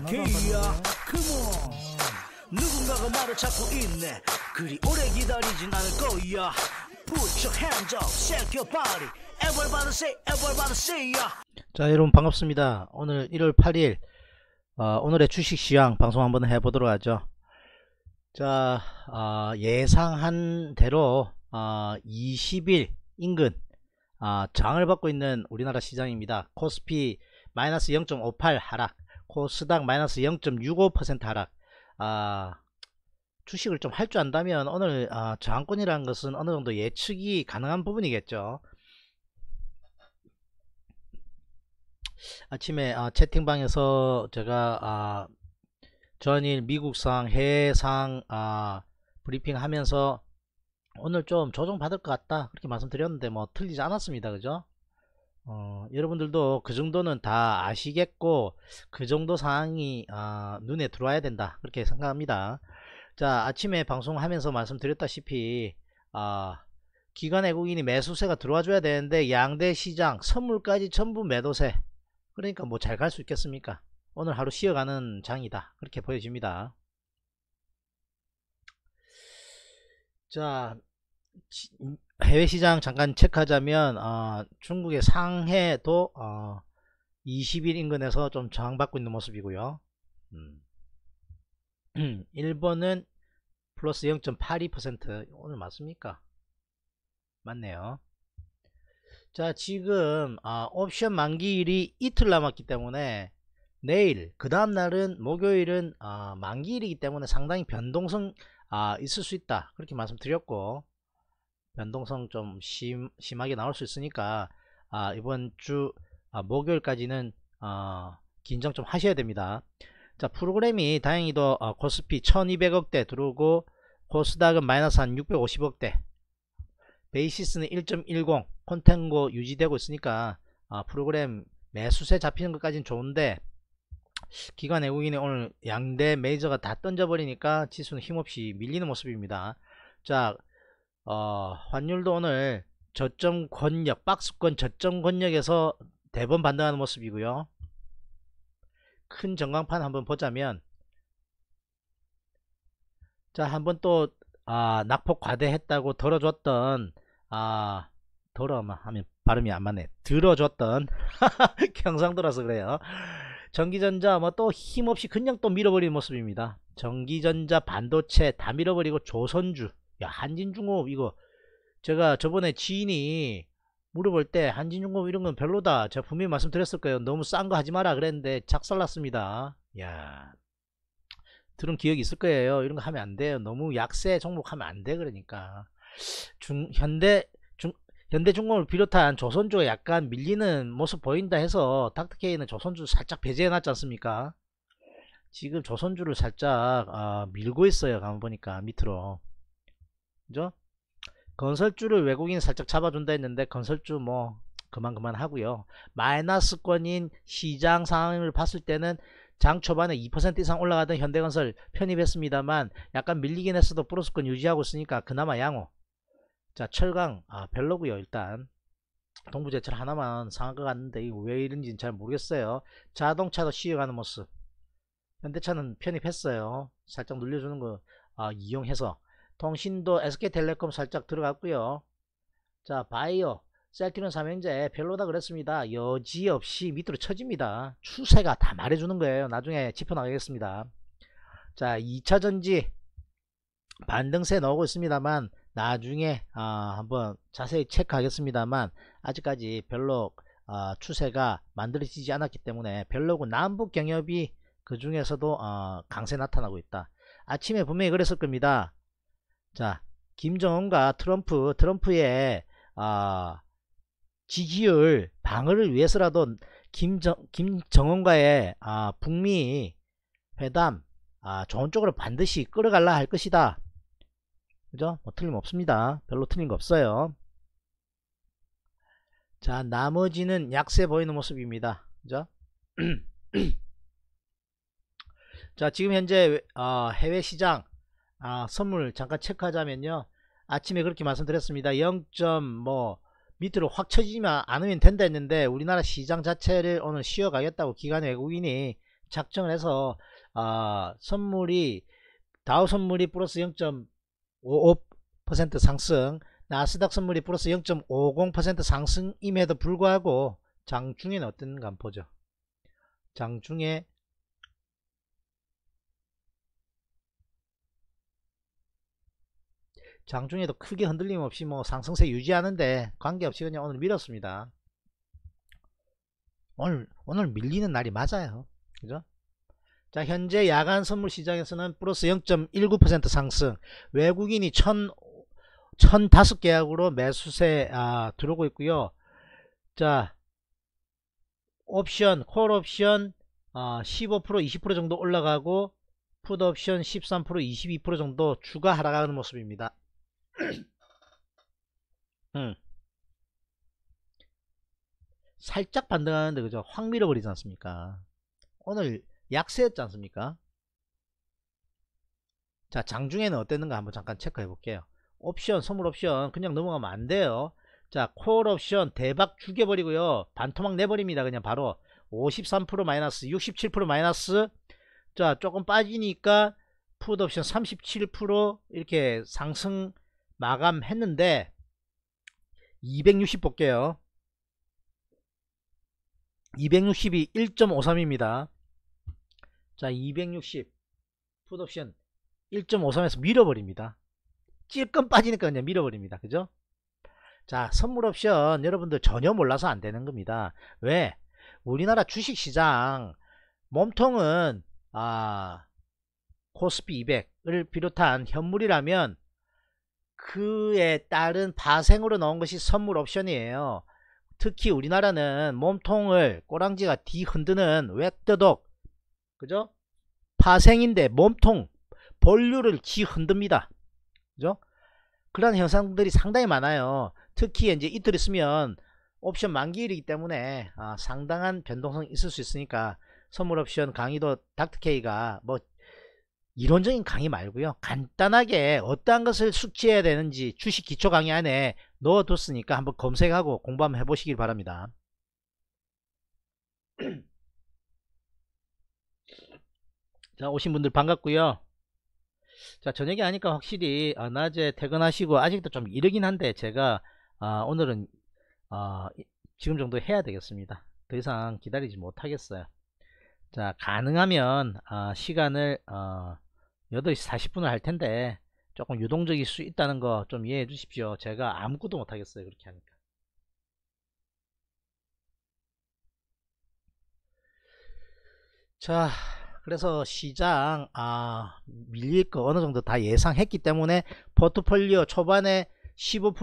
익숙해야 그모 누군가가 말을 찾고 있네 그리 오래 기다리진 않을 거야 Put your hands up, shake your body Everybody say, everybody say yeah. 자 여러분 반갑습니다 오늘 1월 8일 어, 오늘의 주식시황 방송 한번 해보도록 하죠 자 어, 예상한 대로 어, 아, 20일 인근 아, 장을 받고 있는 우리나라 시장입니다. 코스피 마이너스 0.58 하락 코스닥 마이너스 0.65% 하락 아, 주식을 좀 할 줄 안다면 오늘 아, 저항권이라는 것은 어느 정도 예측이 가능한 부분이겠죠 아침에 아, 채팅방에서 제가 아, 전일 미국상 해상 아, 브리핑 하면서 오늘 좀 조정받을 것 같다 그렇게 말씀드렸는데 뭐 틀리지 않았습니다 그죠 어, 여러분들도 그 정도는 다 아시겠고 그 정도 상황이 어, 아, 눈에 들어와야 된다 그렇게 생각합니다 자 아침에 방송하면서 말씀드렸다시피 어, 아, 기관 외국인이 매수세가 들어와 줘야 되는데 양대 시장 선물까지 전부 매도세 그러니까 뭐 잘 갈 수 있겠습니까 오늘 하루 쉬어가는 장이다 그렇게 보여집니다 자 해외 시장 잠깐 체크하자면 어, 중국의 상해도 어, 20일 인근에서 좀 저항받고 있는 모습이고요. 음. 일본은 플러스 0.82% 오늘 맞습니까? 맞네요. 자 지금 어, 옵션 만기일이 이틀 남았기 때문에 내일 그 다음날은 목요일은 어, 만기일이기 때문에 상당히 변동성 아, 있을 수 있다 그렇게 말씀드렸고 변동성 좀 심, 심하게 나올 수 있으니까 아, 이번 주 아, 목요일까지는 어, 긴장 좀 하셔야 됩니다. 자 프로그램이 다행히도 어, 코스피 1200억대 들어오고 코스닥은 마이너스 한 650억대 베이시스는 1.10 콘텐고 유지되고 있으니까 아, 프로그램 매수세 잡히는 것까지는 좋은데 기관 외국인이 오늘 양대 메이저가 다 던져버리니까 지수는 힘없이 밀리는 모습입니다. 자 어, 환율도 오늘 저점 권역 박스권 저점 권역에서 대번 반등하는 모습이고요 큰 전광판 한번 보자면 자 한번 또 아, 낙폭 과대했다고 덜어줬던 아 덜어만 하면 발음이 안 맞네 들어줬던 경상도라서 그래요 전기전자 뭐 또 힘없이 그냥 또 밀어버리는 모습입니다 전기전자 반도체 다 밀어버리고 조선주 야 한진중업 공 이거 제가 저번에 지인이 물어볼 때 한진중업 공 이런 건 별로다 제가 분명히 말씀드렸을 거예요 너무 싼 거 하지 마라 그랬는데 작살났습니다 야 들은 기억이 있을 거예요 이런 거 하면 안 돼요 너무 약세 종목 하면 안 돼 그러니까 중 현대 중 현대중공업을 비롯한 조선주가 약간 밀리는 모습 보인다 해서 닥터케이는 조선주 살짝 배제해놨지 않습니까? 지금 조선주를 살짝 아, 밀고 있어요. 가만 보니까 밑으로. 그죠? 건설주를 외국인 살짝 잡아준다 했는데 건설주 뭐 그만 그만 하고요. 마이너스권인 시장 상황을 봤을 때는 장 초반에 2% 이상 올라가던 현대건설 편입했습니다만 약간 밀리긴 했어도 플러스권 유지하고 있으니까 그나마 양호. 자 철강 아 별로고요 일단 동부제철 하나만 상한 것 같는데 이거 왜 이런지는 잘 모르겠어요. 자동차도 시행하는 모습. 현대차는 편입했어요. 살짝 눌려주는 거 아, 이용해서 통신도 SK텔레콤 살짝 들어갔고요. 자 바이오 셀티는 삼형제 별로다 그랬습니다. 여지없이 밑으로 쳐집니다. 추세가 다 말해주는 거예요. 나중에 짚어나가겠습니다. 자 2차전지 반등세 나오고 있습니다만 나중에 아, 한번 자세히 체크하겠습니다만 아직까지 별로 아, 추세가 만들어지지 않았기 때문에 별로고 남북 경협이 그 중에서도 어, 강세 나타나고 있다. 아침에 분명히 그랬을 겁니다. 자, 김정은과 트럼프, 트럼프의 어, 지지율 방어를 위해서라도 김정, 김정은과의 아, 북미 회담 아, 좋은 쪽으로 반드시 끌어갈라 할 것이다. 그죠? 뭐 틀림없습니다. 별로 틀린 거 없어요. 자, 나머지는 약세 보이는 모습입니다. 그죠? 자, 지금 현재 어, 해외 시장 아, 선물 잠깐 체크하자면요. 아침에 그렇게 말씀드렸습니다. 0. 뭐 밑으로 확쳐지지 않으면 된다 했는데 우리나라 시장 자체를 오늘 쉬어가겠다고 기관 외국인이 작정을 해서 아, 선물이 다우 선물이 플러스 0.55% 상승 나스닥 선물이 플러스 0.50% 상승임에도 불구하고 장중에는 어떤 간포죠? 장중에 장중에도 크게 흔들림 없이 뭐 상승세 유지하는데 관계없이 그냥 오늘 밀었습니다. 오늘 오늘 밀리는 날이 맞아요. 그죠? 자 현재 야간 선물 시장에서는 플러스 0.19% 상승 외국인이 1 1005개 약으로 매수세 아, 들어오고 있고요. 자 옵션 콜옵션 아, 15% 20% 정도 올라가고 푸드옵션 13% 22% 정도 추가 하락하는 모습입니다. 음. 음. 살짝 반등하는데 그죠? 확 밀어버리지 않습니까? 오늘 약세였지 않습니까? 자 장중에는 어땠는가 한번 잠깐 체크해 볼게요. 옵션 선물 옵션 그냥 넘어가면 안 돼요. 자 콜 옵션 대박 죽여버리고요. 반토막 내버립니다. 그냥 바로 53% 마이너스 67% 마이너스 자 조금 빠지니까 푸드 옵션 37% 이렇게 상승 마감했는데 260 볼게요 260이 1.53입니다 자260 풋옵션 1.53에서 밀어버립니다 찔끔 빠지니까 그냥 밀어버립니다 그죠 자 선물옵션 여러분들 전혀 몰라서 안되는 겁니다 왜 우리나라 주식시장 몸통은 아 코스피 200을 비롯한 현물이라면 그에 따른 파생으로 넣은 것이 선물 옵션이에요. 특히 우리나라는 몸통을 꼬랑지가 뒤흔드는 웩더독 그죠? 파생인데 몸통 본류를 뒤흔듭니다. 그죠? 그런 현상들이 상당히 많아요. 특히 이제 이틀 있으면 옵션 만기일이기 때문에 아, 상당한 변동성이 있을 수 있으니까 선물 옵션 강의도 닥터케이가 뭐 이론적인 강의 말고요 간단하게 어떠한 것을 숙지해야 되는지 주식 기초 강의 안에 넣어뒀으니까 한번 검색하고 공부 한번 해보시길 바랍니다 자 오신 분들 반갑고요 자 저녁에 하니까 확실히 아, 낮에 퇴근하시고 아직도 좀 이르긴 한데 제가 아, 오늘은 아, 지금 정도 해야 되겠습니다 더 이상 기다리지 못하겠어요 자 가능하면 아, 시간을 어, 8시 40분을 할 텐데 조금 유동적일 수 있다는 거 좀 이해해 주십시오. 제가 아무것도 못하겠어요. 그렇게 하니까. 자, 그래서 시장, 아, 밀릴 거 어느 정도 다 예상했기 때문에 포트폴리오 초반에 15%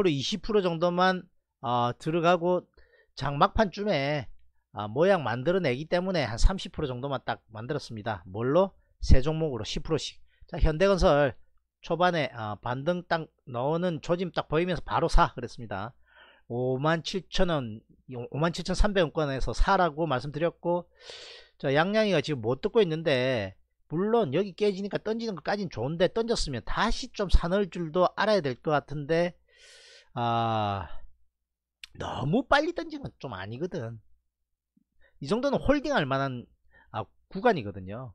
20% 정도만 어, 들어가고 장 막판쯤에 아, 어, 모양 만들어내기 때문에 한 30% 정도만 딱 만들었습니다. 뭘로? 세 종목으로 10%씩. 자, 현대건설 초반에 아, 반등 딱 넣는 조짐 딱 보이면서 바로 사 그랬습니다. 57,000원 57,300원권에서 사라고 말씀드렸고 자, 양양이가 지금 못 듣고 있는데 물론 여기 깨지니까 던지는 것까지는 좋은데 던졌으면 다시 좀 사놓을 줄도 알아야 될 것 같은데 아 너무 빨리 던진건좀 아니거든 이 정도는 홀딩할 만한 아, 구간이거든요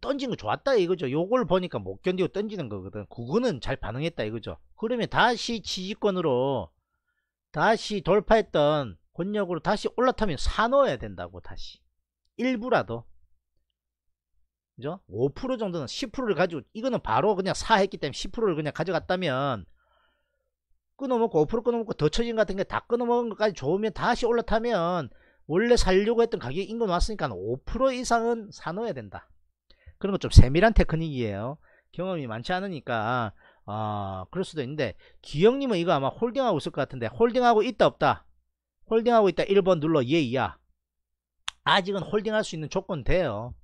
던진 거 좋았다 이거죠 요걸 보니까 못 견디고 던지는 거거든 그거는 잘 반응했다 이거죠 그러면 다시 지지권으로 다시 돌파했던 권력으로 다시 올라타면 사놓아야 된다고 다시 일부라도 그죠 5% 정도는 10%를 가지고 이거는 바로 그냥 사했기 때문에 10%를 그냥 가져갔다면 끊어먹고 5% 끊어먹고 더처진 같은 게 다 끊어먹은 것까지 좋으면 다시 올라타면 원래 살려고 했던 가격이 인근 왔으니까 5% 이상은 사놓아야 된다 그런 거 좀 세밀한 테크닉이에요. 경험이 많지 않으니까 아 그럴 수도 있는데 기영님은 이거 아마 홀딩하고 있을 것 같은데 홀딩하고 있다 없다 홀딩하고 있다 1번 눌러 예 이야 아직은 홀딩할 수 있는 조건 돼요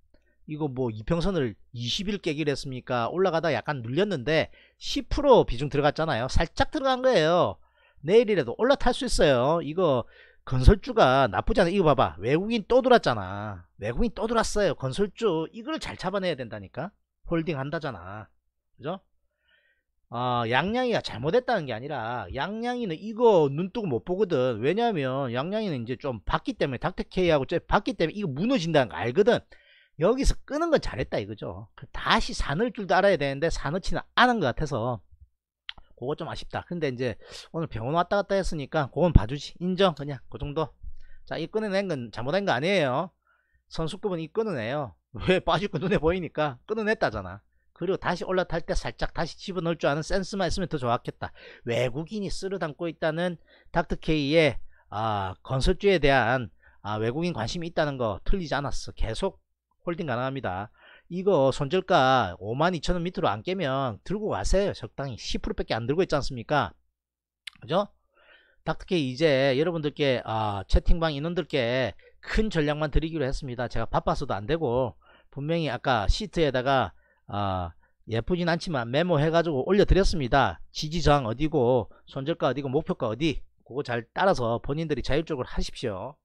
이거 뭐 이평선을 20일 깨기로 했습니까 올라가다 약간 눌렸는데 10% 비중 들어갔잖아요 살짝 들어간 거예요 내일이라도 올라탈 수 있어요 이거 건설주가 나쁘지 않아 이거 봐봐 외국인 떠돌았잖아 외국인 떠돌았어요 건설주 이걸 잘 잡아내야 된다니까 홀딩 한다잖아 그죠 아 양양이가 잘못했다는 게 아니라 양양이는 이거 눈뜨고 못 보거든 왜냐면 양양이는 이제 좀 봤기 때문에 닥터케이하고 봤기 때문에 이거 무너진다는 거 알거든 여기서 끄는 건 잘했다 이거죠 그 다시 사을 줄도 알아야 되는데 사늘지는 않은 것 같아서 그거 좀 아쉽다 근데 이제 오늘 병원 왔다 갔다 했으니까 그건 봐주지 인정 그냥 그 정도 자 이 끊어낸 건잘못된거 아니에요 선수급은 이 끊어내요 왜빠지고 눈에 보이니까 끊어냈다잖아 그리고 다시 올라탈 때 살짝 다시 집어넣을 줄 아는 센스만 있으면 더 좋았겠다 외국인이 쓸어담고 있다는 닥터케이의 아, 건설주에 대한 아, 외국인 관심이 있다는 거 틀리지 않았어 계속 홀딩 가능합니다 이거 손절가 52,000원 밑으로 안 깨면 들고 가세요 적당히 10%밖에 안 들고 있지 않습니까 그죠 닥터케 이제 여러분들께 아, 채팅방 인원들께 큰 전략만 드리기로 했습니다 제가 바빠서도 안되고 분명히 아까 시트에다가 아, 예쁘진 않지만 메모해가지고 올려드렸습니다 지지저항 어디고 손절가 어디고 목표가 어디 그거 잘 따라서 본인들이 자율적으로 하십시오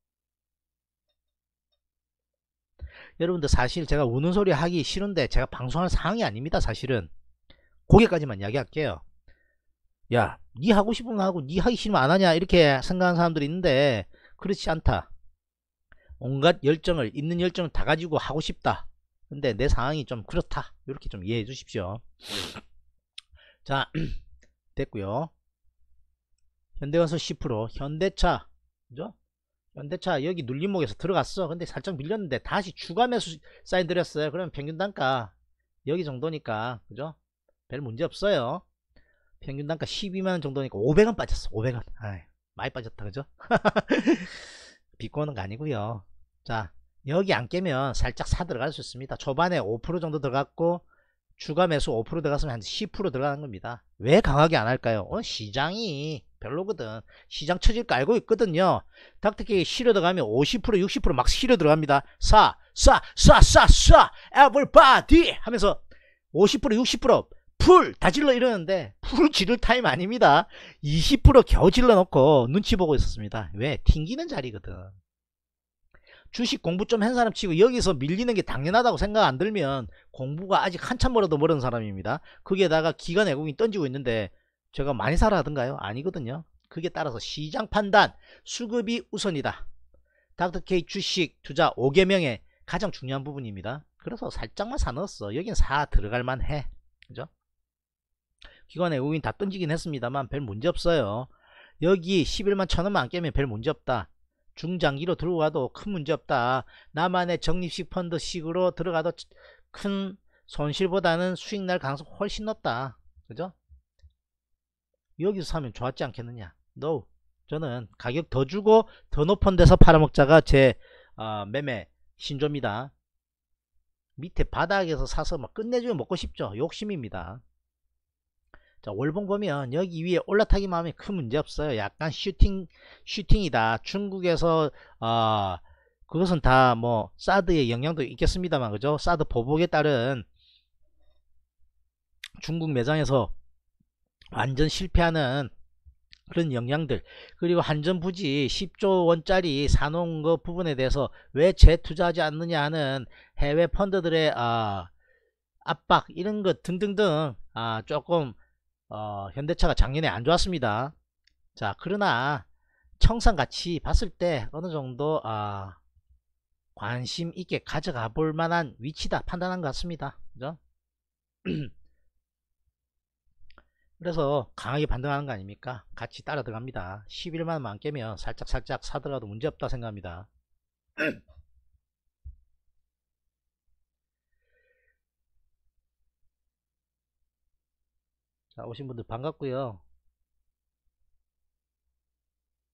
여러분들 사실 제가 우는 소리 하기 싫은데 제가 방송할 상황이 아닙니다 사실은 거기까지만 이야기할게요 야 니 하고 싶으면 하고 니 하기 싫으면 안 하냐 이렇게 생각하는 사람들이 있는데 그렇지 않다 온갖 열정을 있는 열정을 다 가지고 하고 싶다 근데 내 상황이 좀 그렇다 이렇게 좀 이해해 주십시오 네. 자 됐고요 현대건설 10% 현대차 그죠? 현대차 여기 눌림목에서 들어갔어 근데 살짝 밀렸는데 다시 추가 매수 사인 드렸어요 그러면 평균 단가 여기 정도니까 그죠 별 문제 없어요 평균 단가 12만원 정도니까 500원 빠졌어 500원 아이, 많이 빠졌다 그죠 비꼬는 거 아니고요 자 여기 안 깨면 살짝 사 들어갈 수 있습니다 초반에 5% 정도 들어갔고 추가 매수 5% 들어갔으면 한 10% 들어가는 겁니다 왜 강하게 안 할까요 어, 시장이 별로거든 시장 처질 거 알고 있거든요 닥터키이 실어 들어가면 50% 60%막 실어 들어갑니다 사 사 사 사사 everybody 하면서 50% 60% 풀! 다 질러 이러는데 풀 지를 타임 아닙니다 20% 겨우 질러 놓고 눈치 보고 있었습니다 왜? 튕기는 자리거든 주식 공부 좀 한 사람 치고 여기서 밀리는 게 당연하다고 생각 안 들면 공부가 아직 한참 멀어도 멀은 사람입니다 거기에다가 기관 애국이 던지고 있는데 제가 많이 사라든가요? 아니거든요. 그게 따라서 시장 판단, 수급이 우선이다. 닥터케이 주식 투자 5개명의 가장 중요한 부분입니다. 그래서 살짝만 사놨어 여긴 사 들어갈만 해. 그죠? 기관의 의인 다 던지긴 했습니다만 별 문제 없어요. 여기 11만 천원만 안 깨면 별 문제 없다. 중장기로 들어가도 큰 문제 없다. 나만의 적립식 펀드식으로 들어가도 큰 손실보다는 수익날 가능성 훨씬 높다. 그죠? 여기서 사면 좋았지 않겠느냐 no 저는 가격 더 주고 더 높은 데서 팔아먹자가 제 어, 매매 신조입니다 밑에 바닥에서 사서 막 끝내주면 먹고 싶죠 욕심입니다 자 월봉 보면 여기 위에 올라타기만 하면 큰 문제 없어요 약간 슈팅 슈팅이다 중국에서 어, 그것은 다 뭐 사드의 영향도 있겠습니다만 그죠 사드 보복에 따른 중국 매장에서 완전 실패하는 그런 영향들 그리고 한전부지 10조원짜리 사놓은 그 부분에 대해서 왜 재투자하지 않느냐 하는 해외 펀드들의 아, 압박 이런 것 등등등 아, 조금 어, 현대차가 작년에 안 좋았습니다 자 그러나 청산같이 봤을 때 어느정도 아, 관심 있게 가져가 볼 만한 위치다 판단한 것 같습니다 그죠? 그래서 강하게 반등하는 거 아닙니까 같이 따라 들어갑니다 11만 원만 깨면 살짝살짝 사더라도 문제없다 생각합니다 자 오신 분들 반갑고요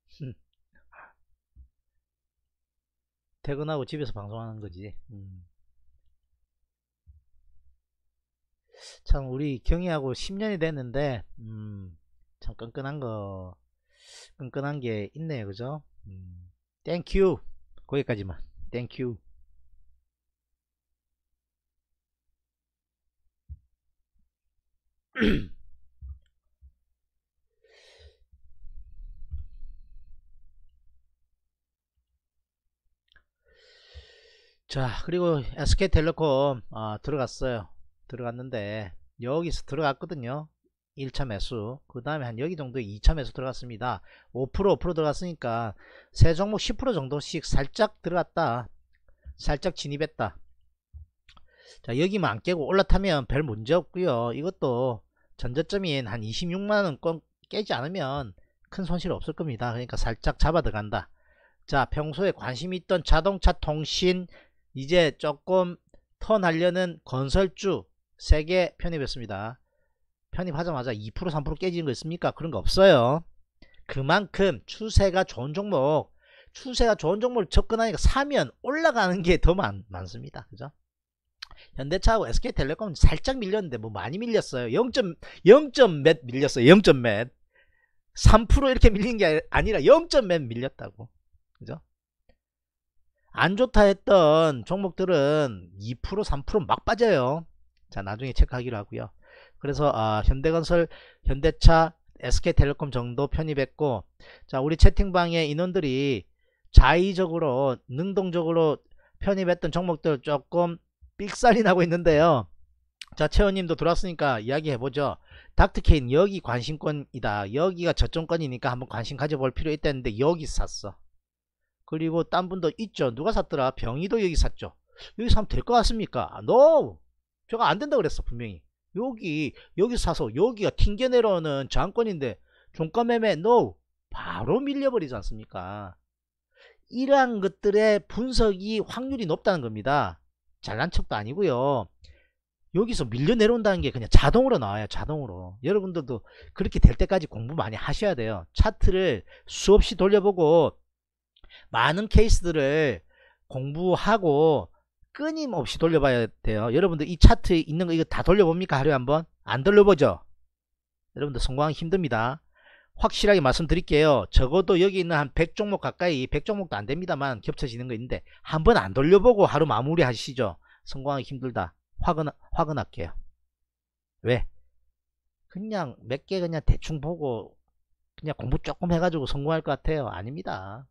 퇴근하고 집에서 방송하는 거지 음. 참 우리 경희하고 10년이 됐는데 음, 참 끈끈한 거 끈끈한 게 있네요 그죠 음, 땡큐 거기까지만 땡큐 자 그리고 SK텔레콤 아, 들어갔어요 들어갔는데 여기서 들어갔거든요 1차 매수 그 다음에 한 여기 정도에 2차 매수 들어갔습니다 5% 5% 들어갔으니까 세 종목 10% 정도씩 살짝 들어갔다 살짝 진입했다 자 여기만 안 깨고 올라타면 별 문제 없고요 이것도 전저점인 한 26만원권 깨지 않으면 큰 손실 없을 겁니다 그러니까 살짝 잡아 들어간다 자 평소에 관심 있던 자동차 통신 이제 조금 턴하려는 건설주 세게 편입했습니다. 편입하자마자 2% 3% 깨지는 거 있습니까? 그런 거 없어요. 그만큼 추세가 좋은 종목 추세가 좋은 종목을 접근하니까 사면 올라가는 게 더 많습니다. 그죠? 현대차하고 SK텔레콤 은 살짝 밀렸는데 뭐 많이 밀렸어요. 0. 0. 몇 밀렸어요. 0. 몇. 3% 이렇게 밀린 게 아니라 0. 몇 밀렸다고. 그죠? 안 좋다 했던 종목들은 2% 3%막 빠져요. 자 나중에 체크하기로 하고요 그래서 아, 현대건설 현대차 SK텔레콤 정도 편입했고 자 우리 채팅방에 인원들이 자의적으로 능동적으로 편입했던 종목들 조금 삑살이 나고 있는데요 자 채원님도 들어왔으니까 이야기해보죠 닥트케인 여기 관심권이다 여기가 저점권이니까 한번 관심 가져볼 필요 있다는데 여기 샀어 그리고 딴 분도 있죠 누가 샀더라 병이도 여기 샀죠 여기 사면 될 것 같습니까? 노! No! 표가 안 된다 그랬어 분명히 여기 여기 사서 여기가 튕겨 내려오는 저항권인데 종가 매매 NO 바로 밀려버리지 않습니까 이러한 것들의 분석이 확률이 높다는 겁니다 잘난 척도 아니고요 여기서 밀려 내려온다는 게 그냥 자동으로 나와요 자동으로 여러분들도 그렇게 될 때까지 공부 많이 하셔야 돼요 차트를 수없이 돌려보고 많은 케이스들을 공부하고 끊임없이 돌려봐야 돼요. 여러분들 이 차트에 있는 거 이거 다 돌려봅니까? 하루에 한번? 안 돌려보죠? 여러분들 성공하기 힘듭니다. 확실하게 말씀드릴게요. 적어도 여기 있는 한 100종목 가까이 100종목도 안됩니다만 겹쳐지는 거 있는데 한 번 안 돌려보고 하루 마무리 하시죠. 성공하기 힘들다. 화근, 화근할게요. 왜? 그냥 몇 개 그냥 대충 보고 그냥 공부 조금 해가지고 성공할 것 같아요. 아닙니다.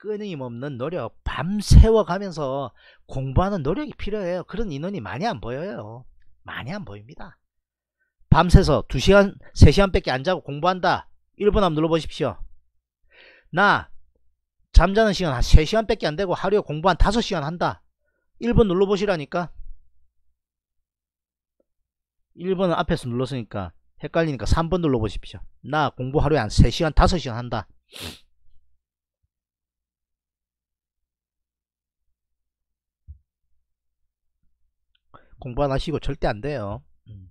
끊임없는 노력 밤새워가면서 공부하는 노력이 필요해요 그런 인원이 많이 안 보여요 많이 안 보입니다 밤새서 2시간 3시간 밖에 안 자고 공부한다 1번 한번 눌러보십시오 나 잠자는 시간 3시간 밖에 안 되고 하루에 공부 한 5시간 한다 1번 눌러보시라니까 1번은 앞에서 눌렀으니까 헷갈리니까 3번 눌러보십시오 나 공부 하루에 한 3시간 5시간 한다 공부 안 하시고 절대 안 돼요. 음.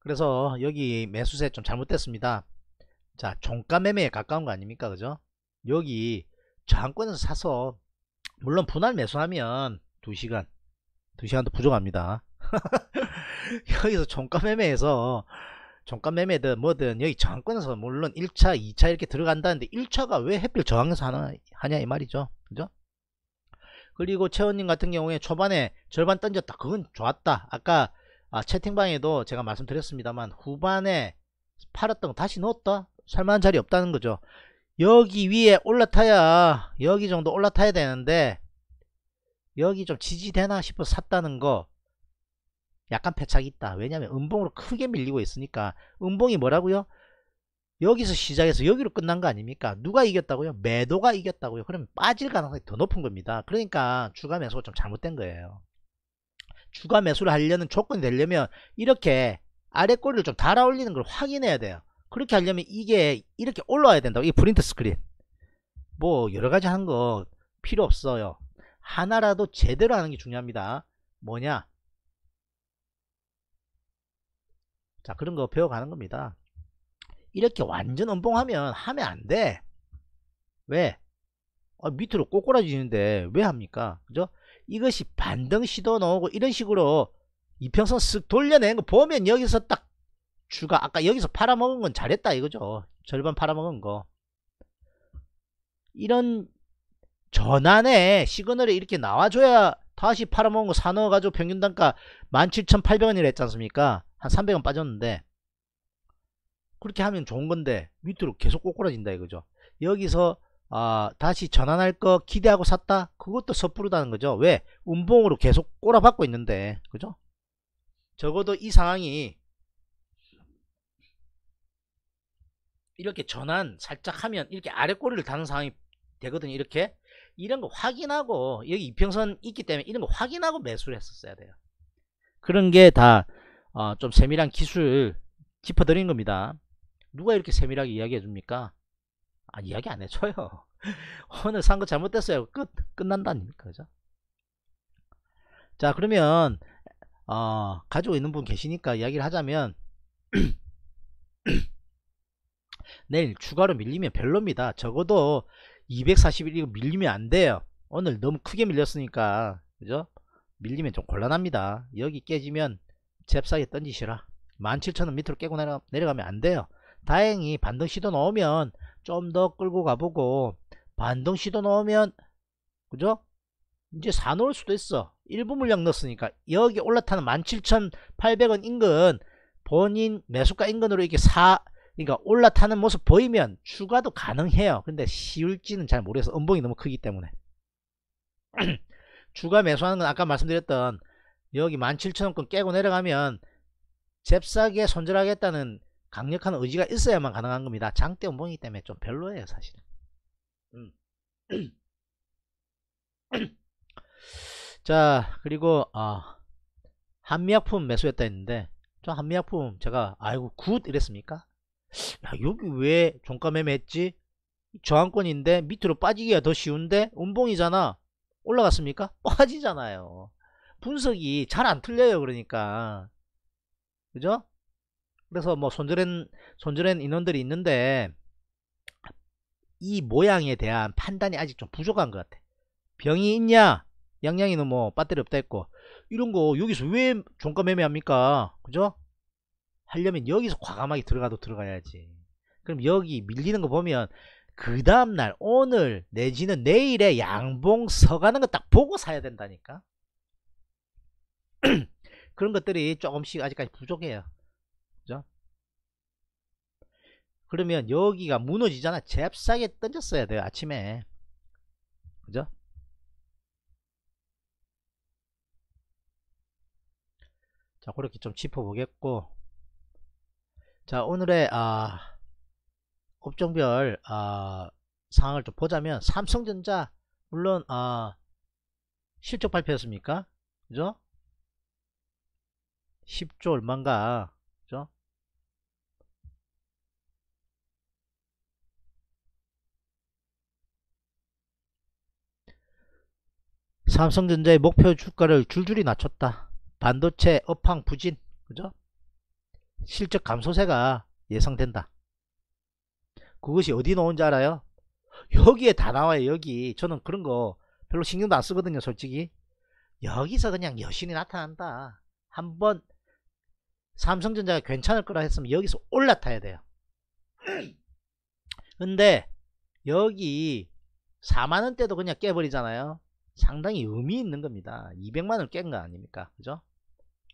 그래서 여기 매수세 좀 잘못됐습니다. 자, 종가 매매에 가까운 거 아닙니까? 그죠? 여기 저항권에서 사서 물론 분할 매수하면 2시간 2시간도 부족합니다. 여기서 종가 매매에서 종가 매매든 뭐든 여기 저항권에서 물론 1차, 2차 이렇게 들어간다는데 1차가 왜 햇빛 저항에서 하나, 하냐 이 말이죠. 그죠? 그리고 채원님 같은 경우에 초반에 절반 던졌다 그건 좋았다 아까 아, 채팅방에도 제가 말씀드렸습니다만 후반에 팔았던 거 다시 넣었다 살만한 자리 없다는 거죠 여기 위에 올라타야 여기 정도 올라타야 되는데 여기 좀 지지되나 싶어 서 샀다는 거 약간 패착이 있다 왜냐면 음봉으로 크게 밀리고 있으니까 음봉이 뭐라고요 여기서 시작해서 여기로 끝난 거 아닙니까? 누가 이겼다고요? 매도가 이겼다고요? 그럼 빠질 가능성이 더 높은 겁니다. 그러니까 추가 매수가 좀 잘못된 거예요. 추가 매수를 하려는 조건이 되려면 이렇게 아래 꼬리를 좀 달아 올리는 걸 확인해야 돼요. 그렇게 하려면 이게 이렇게 올라와야 된다고. 이 프린트 스크린. 뭐 여러가지 하는 거 필요 없어요. 하나라도 제대로 하는 게 중요합니다. 뭐냐? 자 그런 거 배워가는 겁니다. 이렇게 완전 은봉하면 하면 안 돼. 왜? 아, 밑으로 꼬꾸라지는데 왜 합니까? 그죠? 이것이 반등 시도 나오고 이런 식으로 이평선 쓱 돌려낸 거 보면 여기서 딱 주가 아까 여기서 팔아먹은 건 잘했다 이거죠. 절반 팔아먹은 거. 이런 전환에 시그널이 이렇게 나와줘야 다시 팔아먹은 거 사넣어가지고 평균 단가 17,800원이라 했지 않습니까? 한 300원 빠졌는데 그렇게 하면 좋은 건데 밑으로 계속 꼬꾸라진다 이거죠 여기서 아, 다시 전환할 거 기대하고 샀다 그것도 섣부르다는 거죠 왜 운봉으로 계속 꼬라박고 있는데 그죠 적어도 이 상황이 이렇게 전환 살짝 하면 이렇게 아래 꼬리를 다는 상황이 되거든요 이렇게 이런 거 확인하고 여기 이평선 있기 때문에 이런 거 확인하고 매수를 했었어야 돼요 그런 게 다좀 어, 세밀한 기술 짚어드린 겁니다 누가 이렇게 세밀하게 이야기해 줍니까? 아, 이야기 안 해줘요. 오늘 산 거 잘못됐어요. 끝, 끝난다 니까 그죠? 자, 그러면, 어, 가지고 있는 분 계시니까 이야기를 하자면, 내일 추가로 밀리면 별로입니다. 적어도 241이고 밀리면 안 돼요. 오늘 너무 크게 밀렸으니까, 그죠? 밀리면 좀 곤란합니다. 여기 깨지면 잽싸게 던지시라. 17,000원 밑으로 깨고 내려가면 안 돼요. 다행히 반등 시도 넣으면 좀 더 끌고 가보고 반등 시도 넣으면 그죠? 이제 사놓을 수도 있어 일부 물량 넣었으니까 여기 올라타는 17,800원 인근 본인 매수가 인근으로 이렇게 사 그러니까 올라타는 모습 보이면 추가도 가능해요 근데 쉬울지는 잘 모르겠어 음봉이 너무 크기 때문에 추가 매수하는 건 아까 말씀드렸던 여기 17,000원권 깨고 내려가면 잽싸게 손절하겠다는 강력한 의지가 있어야만 가능한 겁니다. 장대 운봉이기 때문에 좀 별로예요, 사실은. 음. 자, 그리고 아, 한미약품 매수했다 했는데 저 한미약품 제가 아이고 굿 이랬습니까? 야, 여기 왜 종가 매매했지? 저항권인데 밑으로 빠지기가 더 쉬운데 운봉이잖아. 올라갔습니까? 빠지잖아요. 분석이 잘 안 틀려요, 그러니까. 그죠? 그래서 뭐 손절한 손절한 인원들이 있는데 이 모양에 대한 판단이 아직 좀 부족한 것 같아. 병이 있냐? 양양이는 뭐 배터리 없다 했고 이런 거 여기서 왜 종가 매매합니까? 그죠? 하려면 여기서 과감하게 들어가도 들어가야지. 그럼 여기 밀리는 거 보면 그 다음날 오늘 내지는 내일에 양봉 서가는 거 딱 보고 사야 된다니까. 그런 것들이 조금씩 아직까지 부족해요. 그러면 여기가 무너지잖아 잽싸게 던졌어야 돼요 아침에 그죠 자 그렇게 좀 짚어보겠고 자 오늘의 아 업종별 아 상황을 좀 보자면 삼성전자 물론 아 실적 발표였습니까 그죠 10조 얼만가 삼성전자의 목표 주가를 줄줄이 낮췄다. 반도체 업황 부진, 그죠? 실적 감소세가 예상된다. 그것이 어디 나온지 알아요? 여기에 다 나와요, 여기. 저는 그런 거 별로 신경도 안 쓰거든요, 솔직히. 여기서 그냥 여신이 나타난다. 한번 삼성전자가 괜찮을 거라 했으면 여기서 올라타야 돼요. 근데 여기 4만원대도 그냥 깨버리잖아요. 상당히 의미 있는 겁니다. 2 0 0만원 깬 거 아닙니까? 그죠?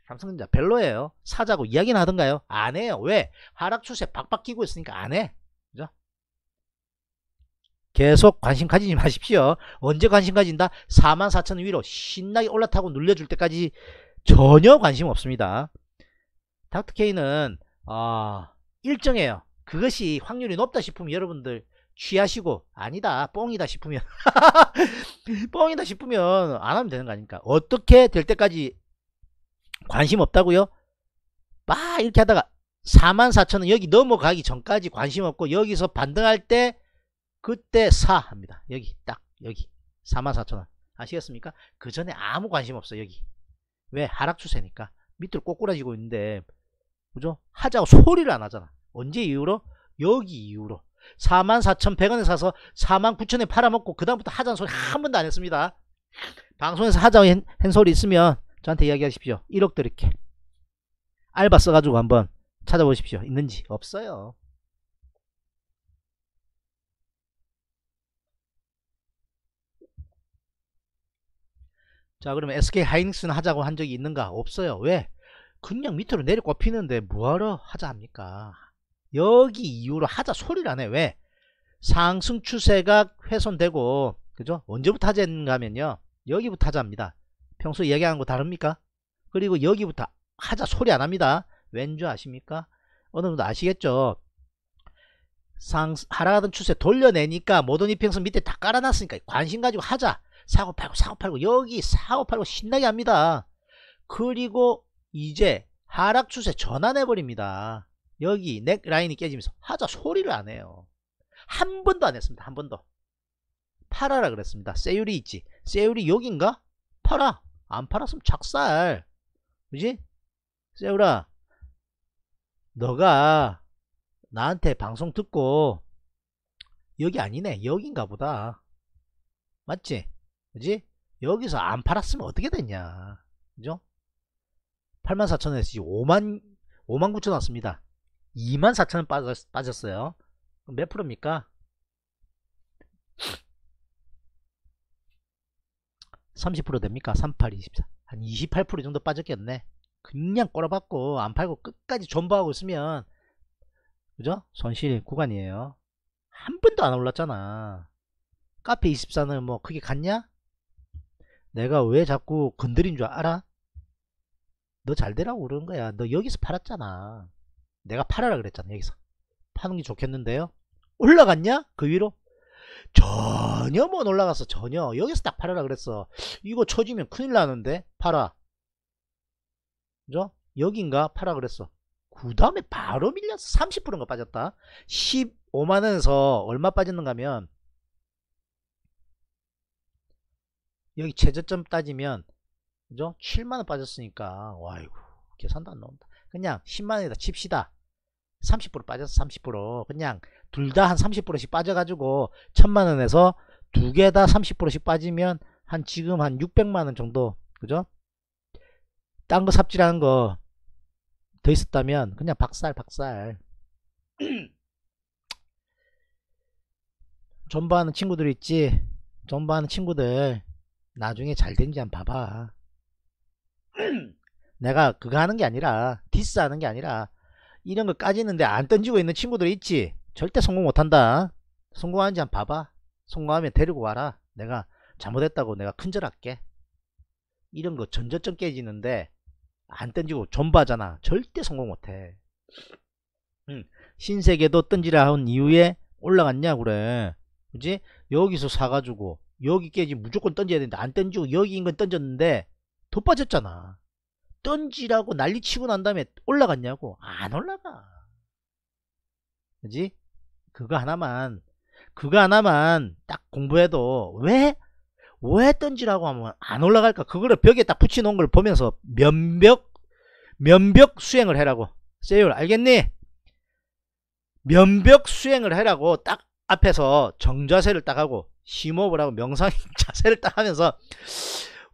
삼성전자 별로예요. 사자고 이야기는 하던가요? 안 해요. 왜? 하락 추세 박박 끼고 있으니까 안 해. 그죠? 계속 관심 가지지 마십시오. 언제 관심 가진다? 4 4 0 0 0 위로 신나게 올라타고 눌려줄 때까지 전혀 관심 없습니다. 닥터케이는 어, 아, 일정해요. 그것이 확률이 높다 싶으면 여러분들 취하시고 아니다 뽕이다 싶으면 뻥이다 싶으면 안 하면 되는 거 아닙니까? 어떻게 될 때까지 관심 없다고요? 막 이렇게 하다가 4만 4천원 여기 넘어가기 전까지 관심 없고 여기서 반등할 때 그때 사 합니다. 여기 딱 여기 4만 4천원 아시겠습니까? 그 전에 아무 관심 없어 여기 왜 하락 추세니까 밑으로 꼬꾸라지고 있는데 그죠? 하자고 소리를 안 하잖아. 언제 이후로? 여기 이후로 44,100원에 사서 49,000원에 팔아먹고 그 다음부터 하자는 소리 한 번도 안 했습니다. 방송에서 하자고 한, 한 소리 있으면 저한테 이야기하십시오. 1억 드릴게. 알바 써가지고 한번 찾아보십시오. 있는지 없어요. 자 그러면 SK 하이닉스는 하자고 한 적이 있는가? 없어요. 왜? 그냥 밑으로 내려 꼽히는데 뭐하러 하자 합니까? 여기 이후로 하자 소리를 안 해. 왜? 상승 추세가 훼손되고 그죠? 언제부터 하자는가 하면요. 여기부터 하자입니다. 평소 이야기하는 거 다릅니까? 그리고 여기부터 하자 소리 안 합니다. 왠 줄 아십니까? 어느 정도 아시겠죠? 상 하락하던 추세 돌려내니까 모든 이평선 밑에 다 깔아놨으니까 관심 가지고 하자. 사고 팔고 사고 팔고 여기 사고 팔고 신나게 합니다. 그리고 이제 하락 추세 전환해 버립니다. 여기 넥 라인이 깨지면서 하자 소리를 안 해요. 한 번도 안 했습니다. 한 번도. 팔아라 그랬습니다. 세율이 있지. 세율이 여긴가? 팔아. 안 팔았으면 작살. 그지? 세율아, 너가 나한테 방송 듣고 여기 아니네. 여긴가 보다. 맞지? 그지? 여기서 안 팔았으면 어떻게 됐냐. 그죠? 84,000원에서 5만, 5만 9천 왔습니다. 2 4 0 0 0원 빠졌, 어요몇 프로입니까? 30% 됩니까? 38, 24. 한 28% 정도 빠졌겠네. 그냥 꼬라박고 안 팔고 끝까지 존버하고 있으면 그죠? 손실 구간이에요. 한 번도 안 올랐잖아. 카페 24는 뭐 크게 갔냐? 내가 왜 자꾸 건드린 줄 알아? 너 잘 되라고 그러는 거야. 너 여기서 팔았잖아. 내가 팔아라 그랬잖아 여기서 파는 게 좋겠는데요 올라갔냐 그 위로 전혀 못 올라갔어 전혀 여기서 딱 팔아라 그랬어 이거 쳐지면 큰일 나는데 팔아 그죠 여긴가 팔아 그랬어 그 다음에 바로 밀려서 30%인가 빠졌다 15만원에서 얼마 빠졌는가 하면 여기 최저점 따지면 그죠 7만원 빠졌으니까 와이고 계산도 안 나온다 그냥 10만원에다 칩시다 30% 빠져서 30% 그냥 둘 다 한 30%씩 빠져가지고 천만원에서 두 개 다 30%씩 빠지면 한 지금 한 600만원 정도 그죠? 딴 거 삽질하는 거 더 있었다면 그냥 박살 박살 존버하는 친구들 있지 존버하는 친구들 나중에 잘 된지 한번 봐봐 내가 그거 하는 게 아니라 디스 하는 게 아니라 이런 거 까지는데 안 던지고 있는 친구들 있지 절대 성공 못한다 성공하는지 한번 봐봐 성공하면 데리고 와라 내가 잘못했다고 내가 큰절할게 이런 거 전저점 깨지는데 안 던지고 존바잖아 절대 성공 못해 음, 신세계도 던지라 한 이후에 올라갔냐 그래 그지 여기서 사가지고 여기 깨지 무조건 던져야 되는데 안 던지고 여기인 건 던졌는데 더 빠졌잖아 던지라고 난리 치고 난 다음에 올라갔냐고 안 올라가 그지 그거 하나만 그거 하나만 딱 공부해도 왜왜 왜 던지라고 하면 안 올라갈까 그거를 벽에 딱 붙여놓은 걸 보면서 면벽 면벽 수행을 해라고 세율 알겠니 면벽 수행을 해라고 딱 앞에서 정자세를 딱 하고 심호흡을 하고 명상 자세를 딱 하면서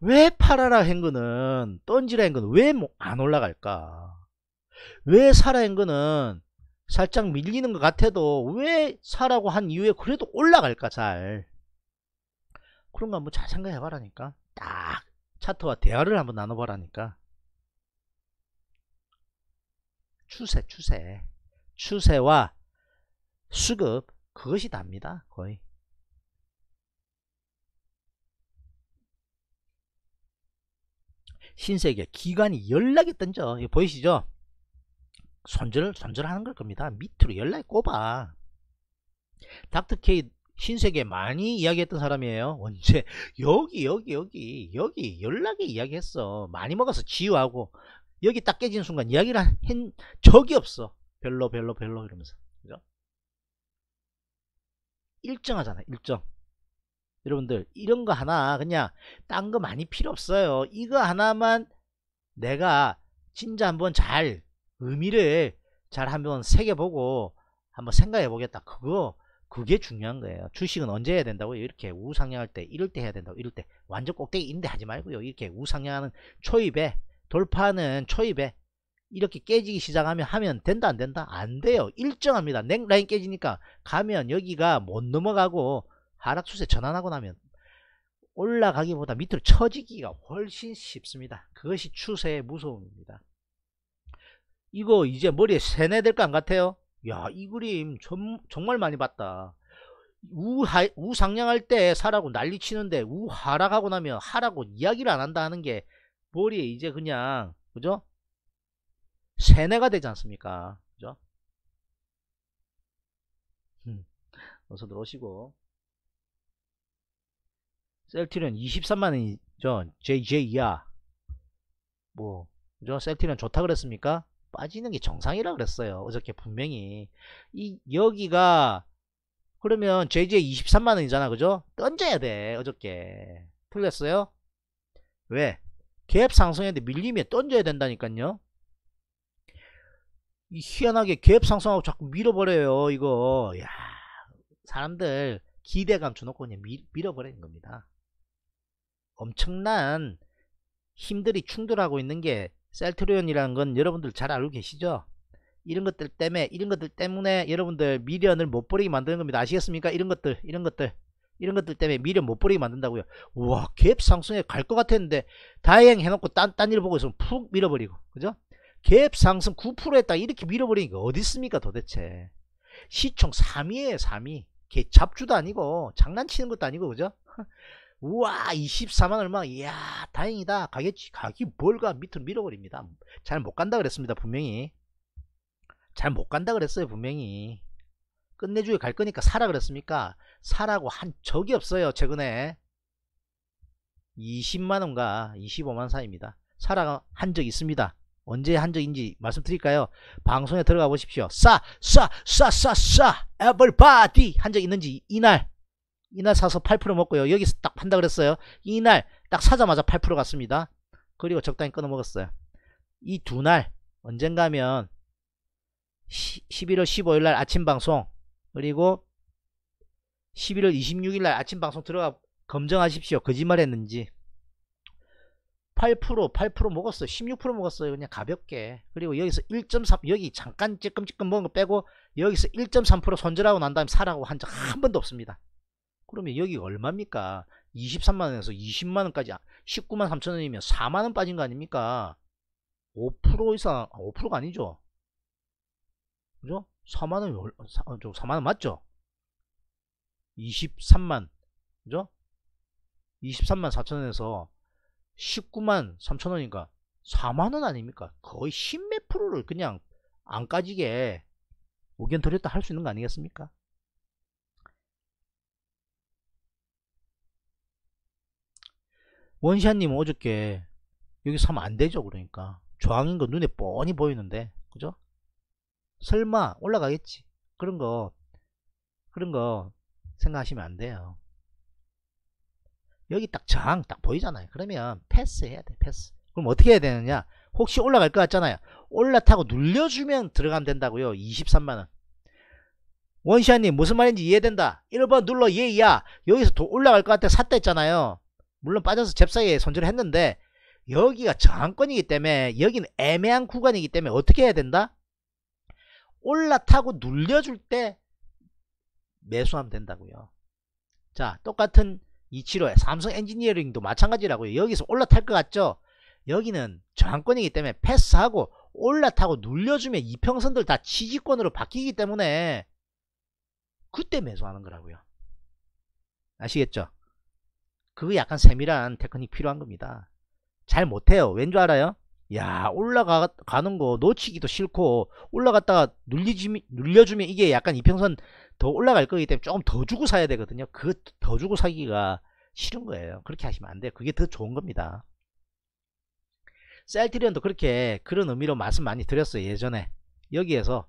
왜 팔아라 행 거는 던지라 행 거는 왜안 뭐 올라갈까 왜 사라 행 거는 살짝 밀리는 것 같아도 왜 사라고 한이후에 그래도 올라갈까 잘 그런 거 한번 잘 생각해 봐라니까 딱 차트와 대화를 한번 나눠 봐라니까 추세 추세 추세와 수급 그것이 답니다 거의 신세계 기관이 연락이 던져 이거 보이시죠 손절 손절하는 걸 겁니다 밑으로 연락이 꼽아 닥터케이 신세계 많이 이야기했던 사람이에요 언제 여기 여기 여기 여기 연락이 이야기했어 많이 먹어서 지우하고 여기 딱 깨진 순간 이야기를 한 적이 없어 별로 별로 별로 이러면서 그죠 일정하잖아 일정 여러분들 이런 거 하나 그냥 딴 거 많이 필요 없어요 이거 하나만 내가 진짜 한번 잘 의미를 잘 한번 새겨보고 한번 생각해 보겠다 그거 그게 중요한 거예요 주식은 언제 해야 된다고요 이렇게 우상향할 때 이럴 때 해야 된다고 이럴 때 완전 꼭대기인데 하지 말고요 이렇게 우상향하는 초입에 돌파는 하 초입에 이렇게 깨지기 시작하면 하면 된다 안 된다 안 돼요 일정합니다 넥라인 깨지니까 가면 여기가 못 넘어가고 하락 추세 전환하고 나면 올라가기보다 밑으로 처지기가 훨씬 쉽습니다. 그것이 추세의 무서움입니다. 이거 이제 머리에 세뇌될 거 안 같아요? 야, 이 그림 좀, 정말 많이 봤다. 우하, 우상향할 때 사라고 난리 치는데 우하락하고 나면 하라고 이야기를 안 한다 하는 게 머리에 이제 그냥, 그죠? 세뇌가 되지 않습니까? 그죠? 음, 어서 들어오시고. 셀티는 23만원이죠. JJ야. 뭐, 그죠? 셀티는 좋다 그랬습니까? 빠지는 게 정상이라 그랬어요. 어저께 분명히. 이, 여기가, 그러면 JJ 23만원이잖아. 그죠? 던져야 돼. 어저께. 풀렸어요? 왜? 갭 상승했는데 밀림에 던져야 된다니까요. 이 희한하게 갭 상승하고 자꾸 밀어버려요. 이거. 야 사람들 기대감 주놓고 그냥 밀, 밀어버리는 겁니다. 엄청난 힘들이 충돌하고 있는 게 셀트리온이라는 건 여러분들 잘 알고 계시죠? 이런 것들 때문에 이런 것들 때문에 여러분들 미련을 못 버리게 만드는 겁니다. 아시겠습니까? 이런 것들 이런 것들 이런 것들 때문에 미련 못 버리게 만든다고요. 우와 갭 상승에 갈 것 같았는데 다행 해놓고 딴, 딴일 보고 있으면 푹 밀어버리고 그죠? 갭 상승 9% 했다 이렇게 밀어버리니까 어디 있습니까 도대체 시총 3위에요 3위 개 잡주도 아니고 장난치는 것도 아니고 그죠? 우와 24만 얼마 이야 다행이다 가겠지 가기 뭘가 밑으로 밀어버립니다 잘 못간다 그랬습니다 분명히 잘 못간다 그랬어요 분명히 끝내주게 갈 거니까 사라 그랬습니까 사라고 한 적이 없어요 최근에 20만원과 25만 사이입니다 사라 한적 있습니다 언제 한 적인지 말씀드릴까요 방송에 들어가 보십시오 싸싸싸 싸싸 에벌바디 한적 있는지 이날 이날 사서 8% 먹고요. 여기서 딱 판다 그랬어요. 이날 딱 사자마자 8% 갔습니다. 그리고 적당히 끊어 먹었어요. 이 두 날 언젠가 면 11월 15일 날 아침 방송 그리고 11월 26일 날 아침 방송 들어가 검증하십시오. 거짓말 했는지. 8% 8% 먹었어요. 16% 먹었어요. 그냥 가볍게. 그리고 여기서 1.3 여기 잠깐 찔끔찔끔 먹은 거 빼고 여기서 1.3% 손절하고 난 다음에 사라고 한 적 한 번도 없습니다. 그러면 여기가 얼마입니까? 23만원에서 20만원까지 19만 3천원이면 4만원 빠진 거 아닙니까? 5% 이상 5%가 아니죠 그죠? 4만원 4만원 어, 맞죠? 23만 그죠? 23만 4천원에서 19만 3천원이니까 4만원 아닙니까? 거의 10몇 프로를 그냥 안 까지게 의견 드렸다 할 수 있는 거 아니겠습니까? 원샷님 어저께 여기서 하면 안되죠 그러니까 저항인거 눈에 뻔히 보이는데 그죠? 설마 올라가겠지 그런거 그런거 생각하시면 안돼요 여기 딱 저항 딱 보이잖아요 그러면 패스해야 돼 패스 그럼 어떻게 해야 되느냐 혹시 올라갈 것 같잖아요 올라타고 눌려주면 들어가면 된다고요 23만원 원시아님 무슨 말인지 이해된다 1번 눌러 예야 여기서 올라갈 것 같아 샀다 했잖아요 물론 빠져서 잽싸게 손절을 했는데 여기가 저항권이기 때문에 여기는 애매한 구간이기 때문에 어떻게 해야 된다? 올라타고 눌려줄 때 매수하면 된다고요. 자 똑같은 275에 삼성 엔지니어링도 마찬가지라고요. 여기서 올라탈 것 같죠? 여기는 저항권이기 때문에 패스하고 올라타고 눌려주면 이평선들 다 지지권으로 바뀌기 때문에 그때 매수하는 거라고요. 아시겠죠? 그거 약간 세밀한 테크닉 필요한 겁니다. 잘 못해요. 왠 줄 알아요? 야 올라가는 거 놓치기도 싫고 올라갔다가 눌리지, 눌려주면 이게 약간 이평선 더 올라갈 거기 때문에 조금 더 주고 사야 되거든요. 그 더 주고 사기가 싫은 거예요. 그렇게 하시면 안 돼요. 그게 더 좋은 겁니다. 셀트리온도 그렇게 그런 의미로 말씀 많이 드렸어요. 예전에 여기에서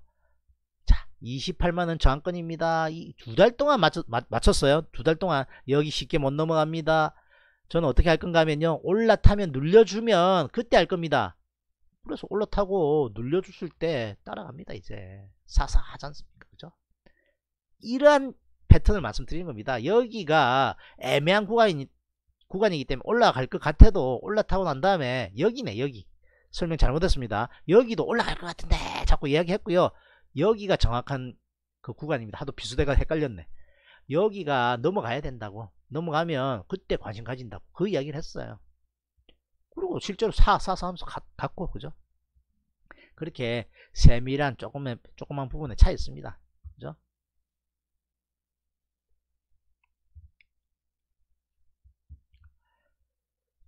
28만원 저항권입니다. 두달 동안 맞췄, 맞췄어요. 두 달 동안 여기 쉽게 못 넘어갑니다. 저는 어떻게 할 건가 하면요. 올라타면 눌려주면 그때 할 겁니다. 그래서 올라타고 눌려줬을 때 따라갑니다. 이제 사사하지 않습니까? 그죠? 이러한 패턴을 말씀드리는 겁니다. 여기가 애매한 구간이, 구간이기 때문에 올라갈 것 같아도 올라타고 난 다음에 여기네 여기 설명 잘못했습니다. 여기도 올라갈 것 같은데 자꾸 이야기했고요. 여기가 정확한 그 구간입니다. 하도 비수대가 헷갈렸네. 여기가 넘어가야 된다고. 넘어가면 그때 관심 가진다고. 그 이야기를 했어요. 그리고 실제로 사, 사, 사 하면서 갔고, 그죠? 그렇게 세밀한 조금의, 조그만 부분에 차이 있습니다. 그죠?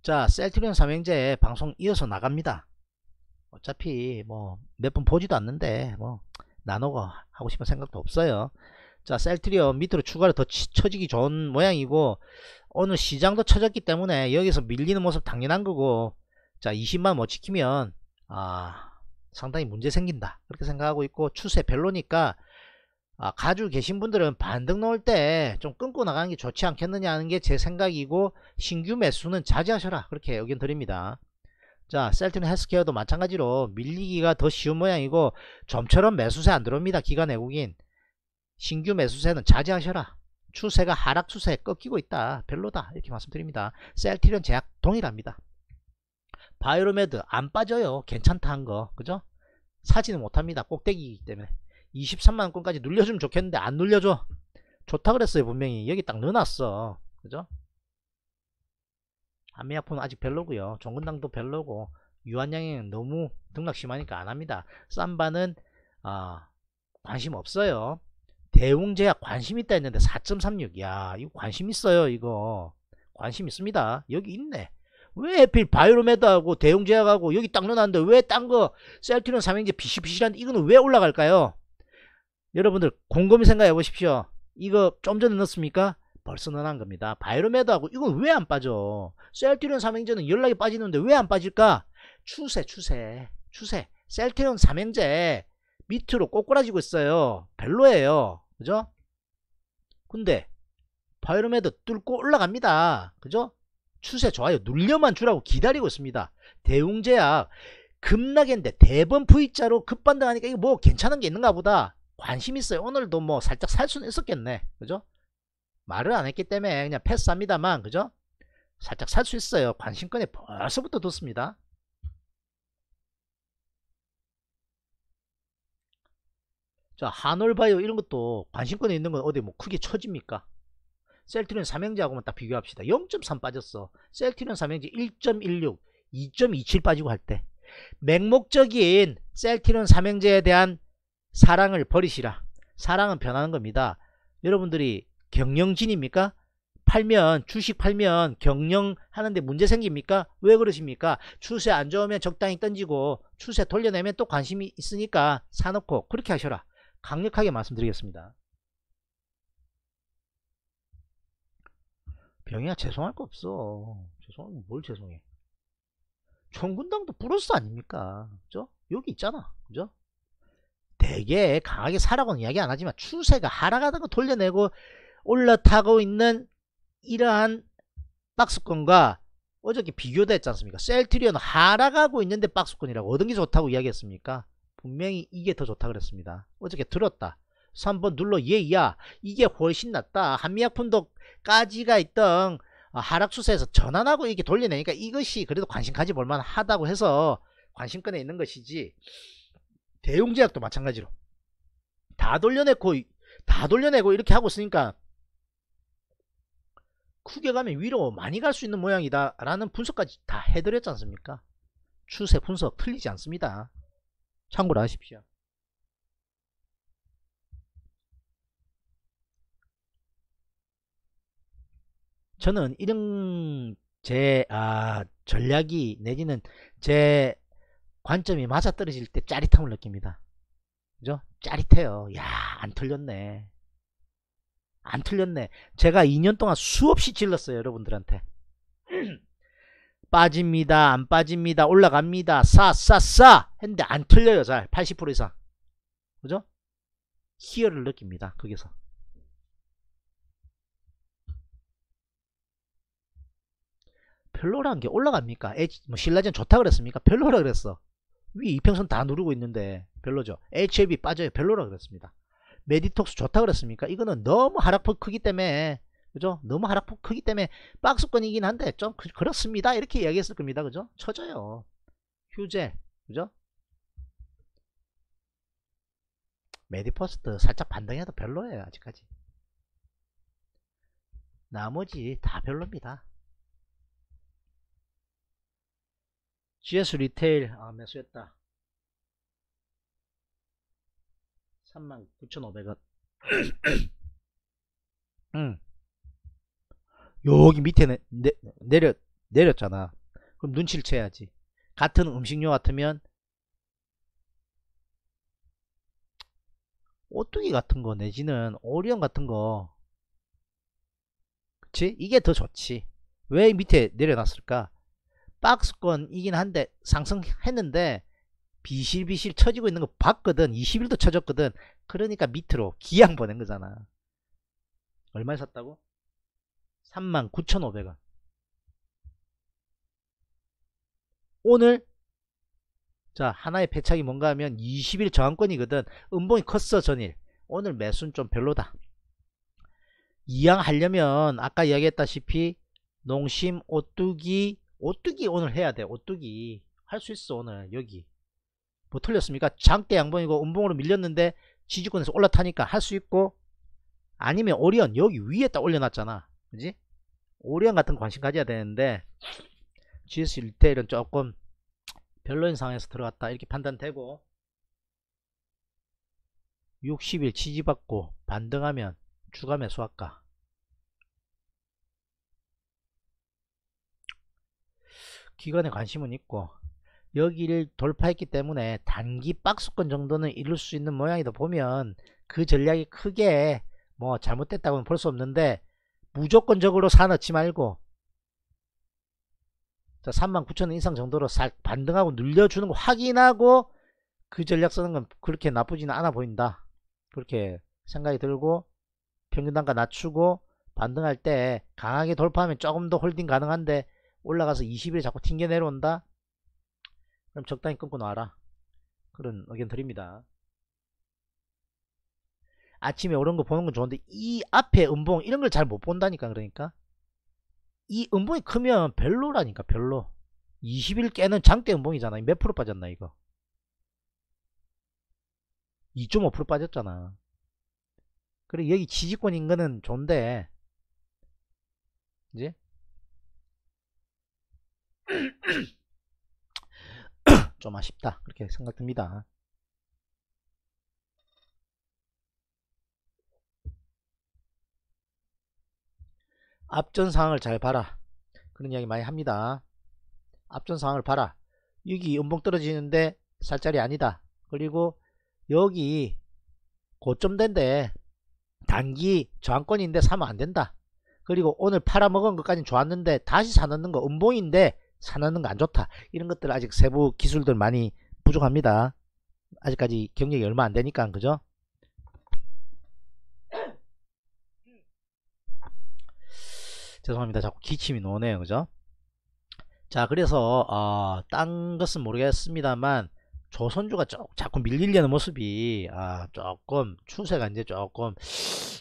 자, 셀트리온 삼행제 방송 이어서 나갑니다. 어차피 뭐 몇 번 보지도 않는데 뭐 나누고 하고 싶은 생각도 없어요. 자 셀트리온 밑으로 추가로 더 쳐지기 좋은 모양이고 오늘 시장도 쳐졌기 때문에 여기서 밀리는 모습 당연한 거고 자 20만 못 뭐 지키면 아 상당히 문제 생긴다 그렇게 생각하고 있고 추세 별로니까 아, 가지고 계신 분들은 반등 넣을 때 좀 끊고 나가는 게 좋지 않겠느냐 하는 게 제 생각이고 신규 매수는 자제하셔라 그렇게 의견 드립니다. 자 셀트는 헬스케어도 마찬가지로 밀리기가 더 쉬운 모양이고 좀처럼 매수세 안 들어옵니다 기관 외국인 신규 매수세는 자제하셔라 추세가 하락 추세 꺾이고 있다 별로다 이렇게 말씀드립니다 셀트리 제약 동일합니다 바이로메드 안 빠져요 괜찮다 한거 그죠 사지는 못합니다 꼭대기이기 때문에 23만원권까지 눌려주면 좋겠는데 안 눌려줘 좋다 그랬어요 분명히 여기 딱 넣어놨어 그죠 아미아폰은 아직 별로고요 종근당도 별로고 유한양이 너무 등락 심하니까 안합니다 쌈바는 아 관심 없어요 대웅제약 관심 있다 했는데 4.36야 이거 관심 있어요 이거 관심 있습니다 여기 있네 왜 하필 바이로메다하고 대웅제약하고 여기 딱 넣어놨는데 왜 딴 거 셀트리온 삼행제 비실비실한데 이거는 왜 올라갈까요 여러분들 곰곰이 생각해 보십시오 이거 좀 전에 넣었습니까 벌써는한 겁니다. 바이로메드하고 이건 왜 안 빠져? 셀트리온 삼행제는 연락이 빠지는데 왜 안 빠질까? 추세 추세 추세 셀트리온 삼행제 밑으로 꼬꾸라지고 있어요. 별로예요. 그죠? 근데 바이로메드 뚫고 올라갑니다. 그죠? 추세 좋아요. 눌려만 주라고 기다리고 있습니다. 대웅제약 급락인데 대번 V자로 급반등하니까 이거 뭐 괜찮은 게 있는가 보다. 관심 있어요. 오늘도 뭐 살짝 살 수는 있었겠네. 그죠? 말을 안 했기 때문에 그냥 패스합니다만 그죠? 살짝 살 수 있어요. 관심권에 벌써부터 뒀습니다. 자 한올바이오 이런 것도 관심권에 있는 건 어디 뭐 크게 처집니까? 셀트리온 삼형제하고만 딱 비교합시다. 0.3 빠졌어. 셀트리온 삼형제 1.16, 2.27 빠지고 할 때. 맹목적인 셀트리온 삼형제에 대한 사랑을 버리시라. 사랑은 변하는 겁니다. 여러분들이 경영진입니까? 팔면 주식 팔면 경영하는데 문제 생깁니까? 왜 그러십니까? 추세 안 좋으면 적당히 던지고 추세 돌려내면 또 관심이 있으니까 사놓고 그렇게 하셔라. 강력하게 말씀드리겠습니다. 병이야 죄송할 거 없어. 죄송하면 뭘 죄송해. 총군당도 불러스 아닙니까? 그죠? 여기 있잖아. 그죠? 되게 강하게 사라고는 이야기 안 하지만 추세가 하락하는 거 돌려내고 올라타고 있는 이러한 박스권과 어저께 비교됐지 않습니까? 셀트리온 하락하고 있는데 박스권이라고 어떤 게 좋다고 이야기했습니까? 분명히 이게 더 좋다 그랬습니다. 어저께 들었다. 3번 눌러 얘야 예, 이게 훨씬 낫다. 한미약품도까지가 있던 하락 추세에서 전환하고 이렇게 돌리내니까 이것이 그래도 관심 가지볼 만하다고 해서 관심권에 있는 것이지 대웅제약도 마찬가지로 다 돌려내고 다 돌려내고 이렇게 하고 있으니까 크게 가면 위로 많이 갈 수 있는 모양이다 라는 분석까지 다 해드렸지 않습니까 추세 분석 틀리지 않습니다 참고로 하십시오 저는 이런 제 아, 전략이 내지는 제 관점이 맞아떨어질 때 짜릿함을 느낍니다. 그죠? 짜릿해요. 야, 안 틀렸네. 안 틀렸네. 제가 2년 동안 수없이 질렀어요. 여러분들한테. 빠집니다. 안 빠집니다. 올라갑니다. 싸, 싸, 싸. 했는데 안 틀려요. 잘. 80% 이상. 그죠? 희열을 느낍니다. 거기서. 별로란 게 올라갑니까? H, 뭐신라전 좋다 그랬습니까? 별로라 그랬어. 위 이평선 다 누르고 있는데 별로죠. HLB 빠져요. 별로라 그랬습니다. 메디톡스 좋다 그랬습니까? 이거는 너무 하락폭 크기 때문에 그죠? 너무 하락폭 크기 때문에 박스권이긴 한데 좀 그, 렇습니다 이렇게 이야기했을 겁니다. 그죠? 쳐져요. 휴제. 그죠? 메디포스트 살짝 반등해도 별로예요. 아직까지. 나머지 다 별로입니다. GS 리테일 아 매수했다. 39,500원 응. 여기 밑에 내, 내, 내려, 내렸잖아 그럼 눈치를 채야지 같은 음식료 같으면 오뚜기 같은 거 내지는 오리온 같은 거 그치? 이게 더 좋지 왜 밑에 내려놨을까 박스권이긴 한데 상승했는데 비실비실 쳐지고 있는 거 봤거든 20일도 쳐졌거든 그러니까 밑으로 기양 보낸 거잖아 얼마에 샀다고? 39,500원 오늘 자 하나의 패착이 뭔가 하면 20일 저항권이거든 음봉이 컸어 전일 오늘 매수는 좀 별로다 이양 하려면 아까 이야기했다시피 농심 오뚜기 오뚜기 오늘 해야 돼 오뚜기 할 수 있어 오늘 여기 뭐 틀렸습니까? 장대 양봉이고 운봉으로 밀렸는데 지지권에서 올라타니까 할 수 있고 아니면 오리언 여기 위에 딱 올려놨잖아 그지? 오리언 같은 관심 가져야 되는데 GS 1테일은 조금 별로인 상황에서 들어갔다 이렇게 판단되고 60일 지지받고 반등하면 주가 매수할까 기관에 관심은 있고 여기를 돌파했기 때문에 단기 박스권 정도는 이룰 수 있는 모양이다 보면 그 전략이 크게 뭐 잘못됐다고는 볼 수 없는데 무조건적으로 사넣지 말고 39,000원 이상 정도로 싹 반등하고 눌려주는 거 확인하고 그 전략 쓰는 건 그렇게 나쁘지는 않아 보인다 그렇게 생각이 들고 평균 단가 낮추고 반등할 때 강하게 돌파하면 조금 더 홀딩 가능한데 올라가서 20일 자꾸 튕겨 내려온다 그럼 적당히 끊고 놔라 그런 의견 드립니다 아침에 오른 거 보는 건 좋은데 이 앞에 음봉 이런 걸 잘 못 본다니까 그러니까 이 음봉이 크면 별로라니까 별로 20일 깨는 장대 음봉이잖아 몇 프로 빠졌나 이거 2.5% 빠졌잖아 그리고 여기 지지권인 거는 좋은데 이제 좀 아쉽다 그렇게 생각 됩니다 앞전 상황을 잘 봐라 그런 이야기 많이 합니다 앞전 상황을 봐라 여기 음봉 떨어지는데 살짜리 아니다 그리고 여기 고점된데 단기 저항권인데 사면 안된다 그리고 오늘 팔아먹은 것까지 좋았는데 다시 사놓는 거 음봉인데 사놓는 거 안 좋다 이런 것들 아직 세부 기술들 많이 부족합니다 아직까지 경력이 얼마 안 되니까 그죠 죄송합니다 자꾸 기침이 노네요 그죠 자 그래서 어, 딴 것은 모르겠습니다만 조선주가 쪽, 자꾸 밀리려는 모습이 아 조금 추세가 이제 조금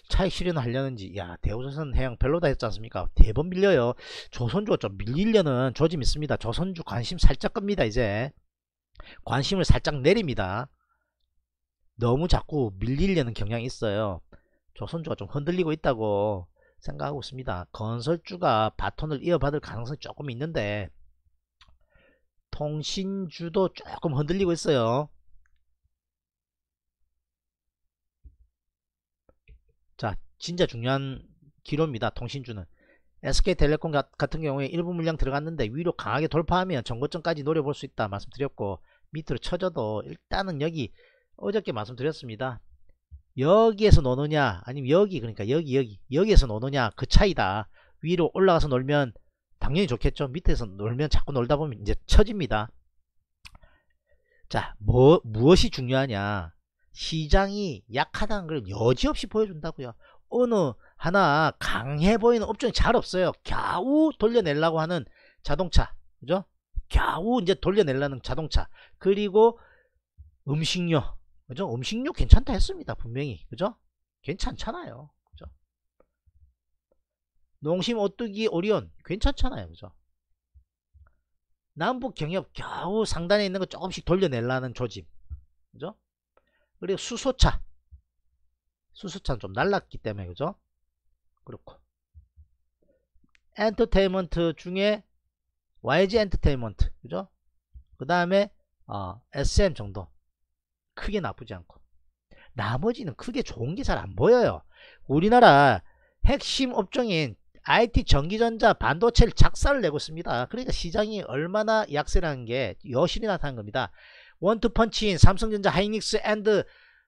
차익 실현하려는지 야 대우조선 해양 별로다 했지 않습니까 대번 밀려요 조선주가 좀 밀리려는 조짐 있습니다 조선주 관심 살짝 끕니다 이제 관심을 살짝 내립니다 너무 자꾸 밀리려는 경향이 있어요 조선주가 좀 흔들리고 있다고 생각하고 있습니다 건설주가 바톤을 이어받을 가능성이 조금 있는데 통신주도 조금 흔들리고 있어요. 자, 진짜 중요한 기로입니다. 통신주는. SK텔레콤 같은 경우에 일부 물량 들어갔는데 위로 강하게 돌파하면 전고점까지 노려볼 수 있다 말씀드렸고 밑으로 쳐져도 일단은 여기 어저께 말씀드렸습니다. 여기에서 노느냐 아니면 여기 그러니까 여기 여기 여기에서 노느냐 그 차이다. 위로 올라가서 놀면 당연히 좋겠죠. 밑에서 놀면 자꾸 놀다 보면 이제 처집니다. 자, 뭐, 무엇이 중요하냐. 시장이 약하다는 걸 여지없이 보여준다고요. 어느 하나 강해 보이는 업종이 잘 없어요. 겨우 돌려내려고 하는 자동차. 그죠? 겨우 이제 돌려내려는 자동차. 그리고 음식료. 그죠? 음식료 괜찮다 했습니다. 분명히. 그죠? 괜찮잖아요. 농심 오뚜기 오리온 괜찮잖아요 그죠 남북 경협 겨우 상단에 있는 거 조금씩 돌려내려는 조짐 그죠 그리고 수소차 수소차는 좀 날랐기 때문에 그죠 그렇고 엔터테인먼트 중에 YG 엔터테인먼트 그죠 그 다음에 어, SM 정도 크게 나쁘지 않고 나머지는 크게 좋은 게 잘 안 보여요 우리나라 핵심 업종인 IT 전기전자 반도체를 작살을 내고 있습니다. 그러니까 시장이 얼마나 약세라는 게 여실히 나타난 겁니다. 원투펀치인 삼성전자 하이닉스 앤드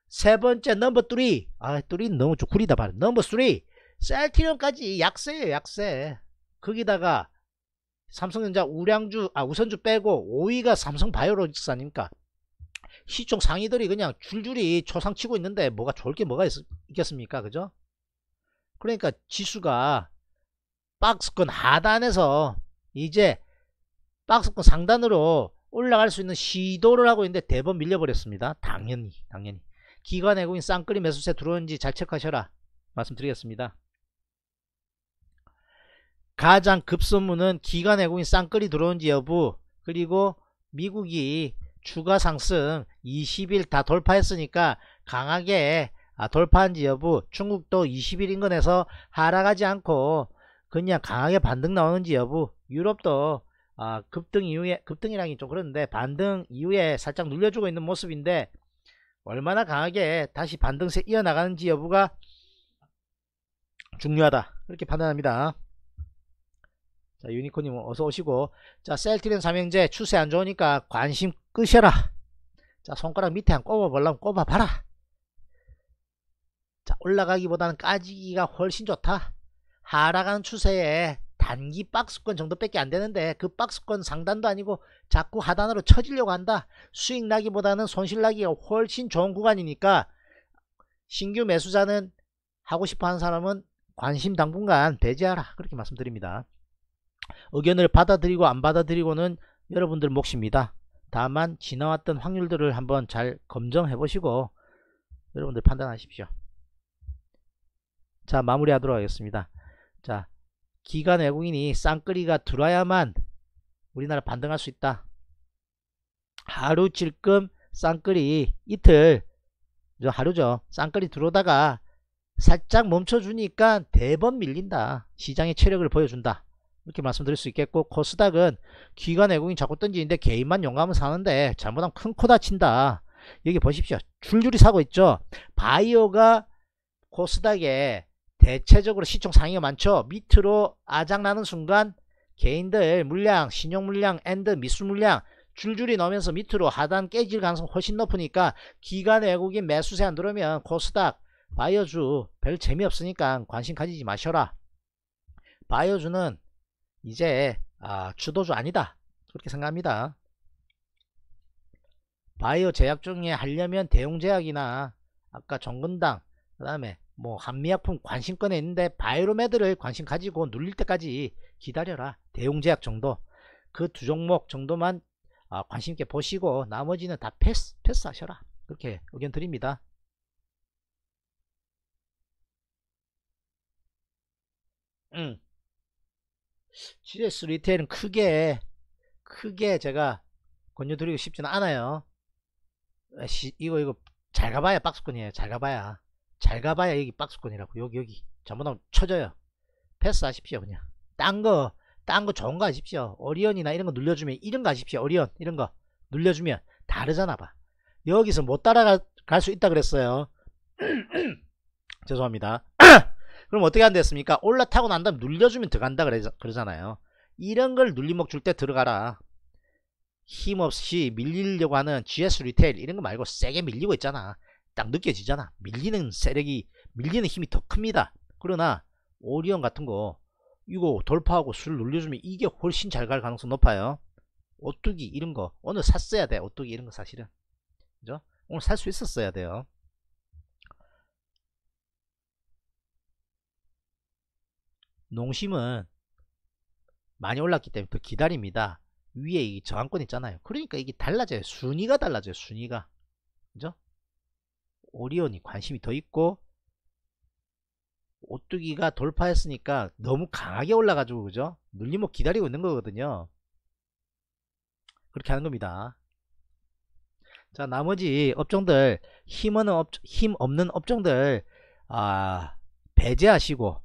세 번째 넘버 뚜리 아 뚜리 너무 좀 구리다 봐말 넘버 뚜리 셀티리온까지 약세예요 약세 거기다가 삼성전자 우량주 아 우선주 빼고 5위가 삼성바이오로직스 아닙니까 시총 상위들이 그냥 줄줄이 초상치고 있는데 뭐가 좋을 게 뭐가 있, 겠습니까 그죠 그러니까 지수가 박스권 하단에서 이제 박스권 상단으로 올라갈 수 있는 시도를 하고 있는데 대법 밀려버렸습니다. 당연히 당연히 기관 외국인 쌍끌이 매수세 들어온지 잘 체크하셔라 말씀드리겠습니다. 가장 급선무는 기관 외국인 쌍끌이 들어온지 여부 그리고 미국이 추가 상승 20일 다 돌파했으니까 강하게 아, 돌파한지 여부 중국도 20일 인근에서 하락하지 않고 그냥 강하게 반등 나오는지 여부 유럽도 아, 급등 이후에 급등이랑이좀 그런데 반등 이후에 살짝 눌려주고 있는 모습인데 얼마나 강하게 다시 반등세 이어나가는지 여부가 중요하다 이렇게 판단합니다 자 유니콘님 어서 오시고 자 셀트리온 삼형제 추세 안 좋으니까 관심 끄셔라 자 손가락 밑에 한 꼽아보려면 꼽아봐라 자 올라가기보다는 까지기가 훨씬 좋다 하락한 추세에 단기 박스권 정도밖에 안 되는데 그 박스권 상단도 아니고 자꾸 하단으로 쳐지려고 한다. 수익 나기보다는 손실 나기가 훨씬 좋은 구간이니까 신규 매수자는 하고 싶어 하는 사람은 관심 당분간 배제하라 그렇게 말씀드립니다. 의견을 받아들이고 안 받아들이고는 여러분들 몫입니다. 다만 지나왔던 확률들을 한번 잘 검정해 보시고 여러분들 판단하십시오. 자 마무리하도록 하겠습니다. 자, 기간 외국인이 쌍끌이가 들어야만 우리나라 반등할 수 있다. 하루 찔끔 쌍끌이 이틀 하루죠. 쌍끌이 들어오다가 살짝 멈춰주니까 대번 밀린다. 시장의 체력을 보여준다. 이렇게 말씀드릴 수 있겠고 코스닥은 기관 외국인 자꾸 던지는데 개인만 용감은 사는데 잘못하면 큰코 다친다. 여기 보십시오. 줄줄이 사고 있죠. 바이오가 코스닥에 대체적으로 시총 상위가 많죠. 밑으로 아작나는 순간 개인들 물량, 신용물량, 앤드 미술물량 줄줄이 넣으면서 밑으로 하단 깨질 가능성 훨씬 높으니까 기간 외국인 매수세 안 들어오면 코스닥, 바이어주별 재미없으니까 관심 가지지 마셔라. 바이어주는 이제 아, 주도주 아니다. 그렇게 생각합니다. 바이오 제약 중에 하려면 대용제약이나 아까 정근당 그 다음에 뭐 한미약품 관심권에 있는데 바이로메드를 관심 가지고 눌릴 때까지 기다려라 대용제약 정도 그 두 종목 정도만 아, 관심 있게 보시고 나머지는 다 패스 패스하셔라 그렇게 의견 드립니다 음. GS 리테일은 크게 크게 제가 권유드리고 싶지는 않아요 아, 시, 이거 이거 잘 가봐야 박스권이에요 잘 가봐야 잘 가봐야 여기 박스권이라고 여기 여기 전부 다 쳐져요 패스하십시오 그냥 딴거 딴 거 좋은 거 하십시오 어리언이나 이런 거 눌려주면 이런 거 하십시오 어리언 이런 거 눌려주면 다르잖아 봐 여기서 못 따라갈 수 있다 그랬어요 죄송합니다 그럼 어떻게 안됐습니까 올라타고 난 다음 눌려주면 들어간다 그러잖아요 이런 걸 눌림목 줄때 들어가라 힘없이 밀리려고 하는 GS 리테일 이런 거 말고 세게 밀리고 있잖아 딱 느껴지잖아. 밀리는 세력이 밀리는 힘이 더 큽니다. 그러나 오리온 같은 거 이거 돌파하고 술 눌려주면 이게 훨씬 잘 갈 가능성 높아요. 오뚜기 이런 거 오늘 샀어야 돼. 오뚜기 이런 거 사실은 그죠? 오늘 살 수 있었어야 돼요. 농심은 많이 올랐기 때문에 더 기다립니다. 위에 이 저항권 있잖아요. 그러니까 이게 달라져요. 순위가 달라져요. 순위가. 그죠? 오리온이 관심이 더 있고 오뚜기가 돌파했으니까 너무 강하게 올라가지고 그죠? 눌림목 기다리고 있는 거거든요. 그렇게 하는 겁니다. 자 나머지 업종들 힘없는, 업, 힘 없는 업종들 아, 배제하시고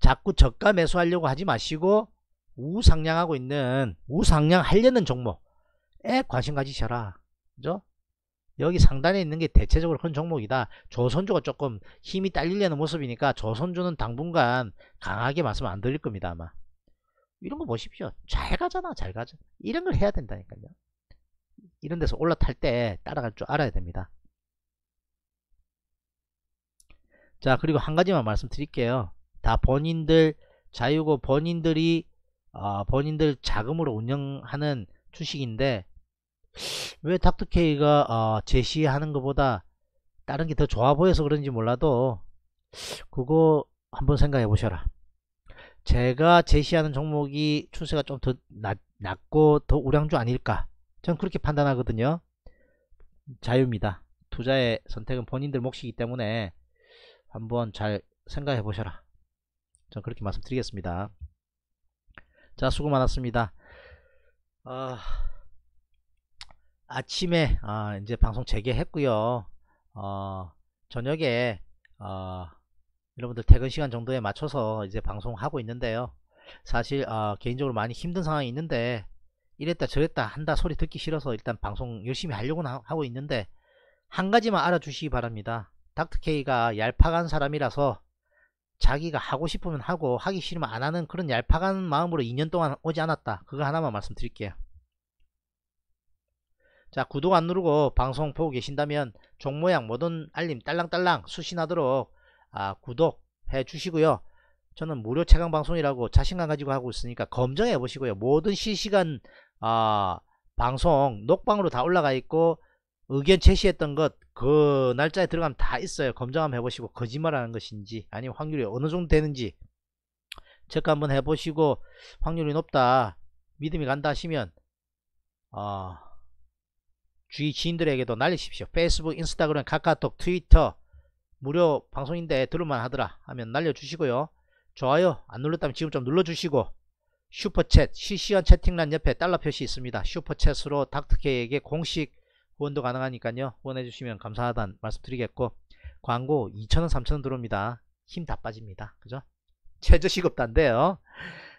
자꾸 저가 매수하려고 하지 마시고 우상향하고 있는 우상향 하려는 종목에 관심 가지셔라. 그죠? 여기 상단에 있는 게 대체적으로 큰 종목이다. 조선주가 조금 힘이 딸리려는 모습이니까 조선주는 당분간 강하게 말씀 안 드릴 겁니다 아마. 이런 거 보십시오. 잘 가잖아 잘 가죠. 이런 걸 해야 된다니까요. 이런 데서 올라탈 때 따라갈 줄 알아야 됩니다. 자 그리고 한 가지만 말씀드릴게요. 다 본인들 자유고 본인들이 어, 본인들 자금으로 운영하는 주식인데 왜 닥터케이가 어, 제시하는 것보다 다른 게 더 좋아 보여서 그런지 몰라도 그거 한번 생각해 보셔라 제가 제시하는 종목이 추세가 좀더 낮고 더 우량주 아닐까 저는 그렇게 판단하거든요 자유입니다 투자의 선택은 본인들 몫이기 때문에 한번 잘 생각해 보셔라 전 그렇게 말씀드리겠습니다 자 수고 많았습니다 아... 아침에 어, 이제 방송 재개했고요. 어, 저녁에 어, 여러분들 퇴근 시간 정도에 맞춰서 이제 방송하고 있는데요. 사실 어, 개인적으로 많이 힘든 상황이 있는데 이랬다 저랬다 한다 소리 듣기 싫어서 일단 방송 열심히 하려고 하고 있는데 한 가지만 알아주시기 바랍니다. 닥터케이가 얄팍한 사람이라서 자기가 하고 싶으면 하고 하기 싫으면 안 하는 그런 얄팍한 마음으로 2년 동안 오지 않았다. 그거 하나만 말씀드릴게요. 자 구독 안 누르고 방송 보고 계신다면 종모양 모든 알림 딸랑딸랑 수신하도록 아, 구독해 주시고요. 저는 무료 최강 방송이라고 자신감 가지고 하고 있으니까 검증해 보시고요. 모든 실시간 아, 방송 녹방으로 다 올라가 있고 의견 제시했던 것 그 날짜에 들어가면 다 있어요. 검증 한번 해보시고 거짓말하는 것인지 아니면 확률이 어느 정도 되는지 체크 한번 해보시고 확률이 높다 믿음이 간다 하시면 어, 주위 지인들에게도 날리십시오. 페이스북, 인스타그램, 카카오톡, 트위터 무료 방송인데 들을만 하더라 하면 날려주시고요. 좋아요 안 눌렀다면 지금 좀 눌러주시고 슈퍼챗 실시간 채팅란 옆에 달러 표시 있습니다. 슈퍼챗으로 닥터케이에게 공식 후원도 가능하니까요. 후원해주시면 감사하단 말씀드리겠고 광고 2천원3천원 들어옵니다. 힘 다 빠집니다. 그죠? 최저시급단데요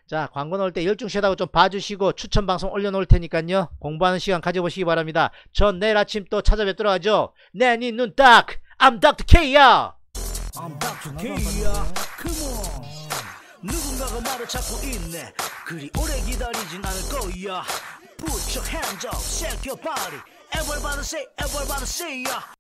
자 광고 넣을 때 열중 쉐다고 좀 봐주시고 추천 방송 올려놓을 테니까요 공부하는 시간 가져보시기 바랍니다 전 내일 아침 또 찾아뵙도록 하죠 내눈 니 딱! I'm Dr. K야! I'm Dr. K야 Come on 누군가가 말을 찾고 있네 그리 오래 기다리진 않을 거야 Put your hands up, shake your body Everybody say, everybody say ya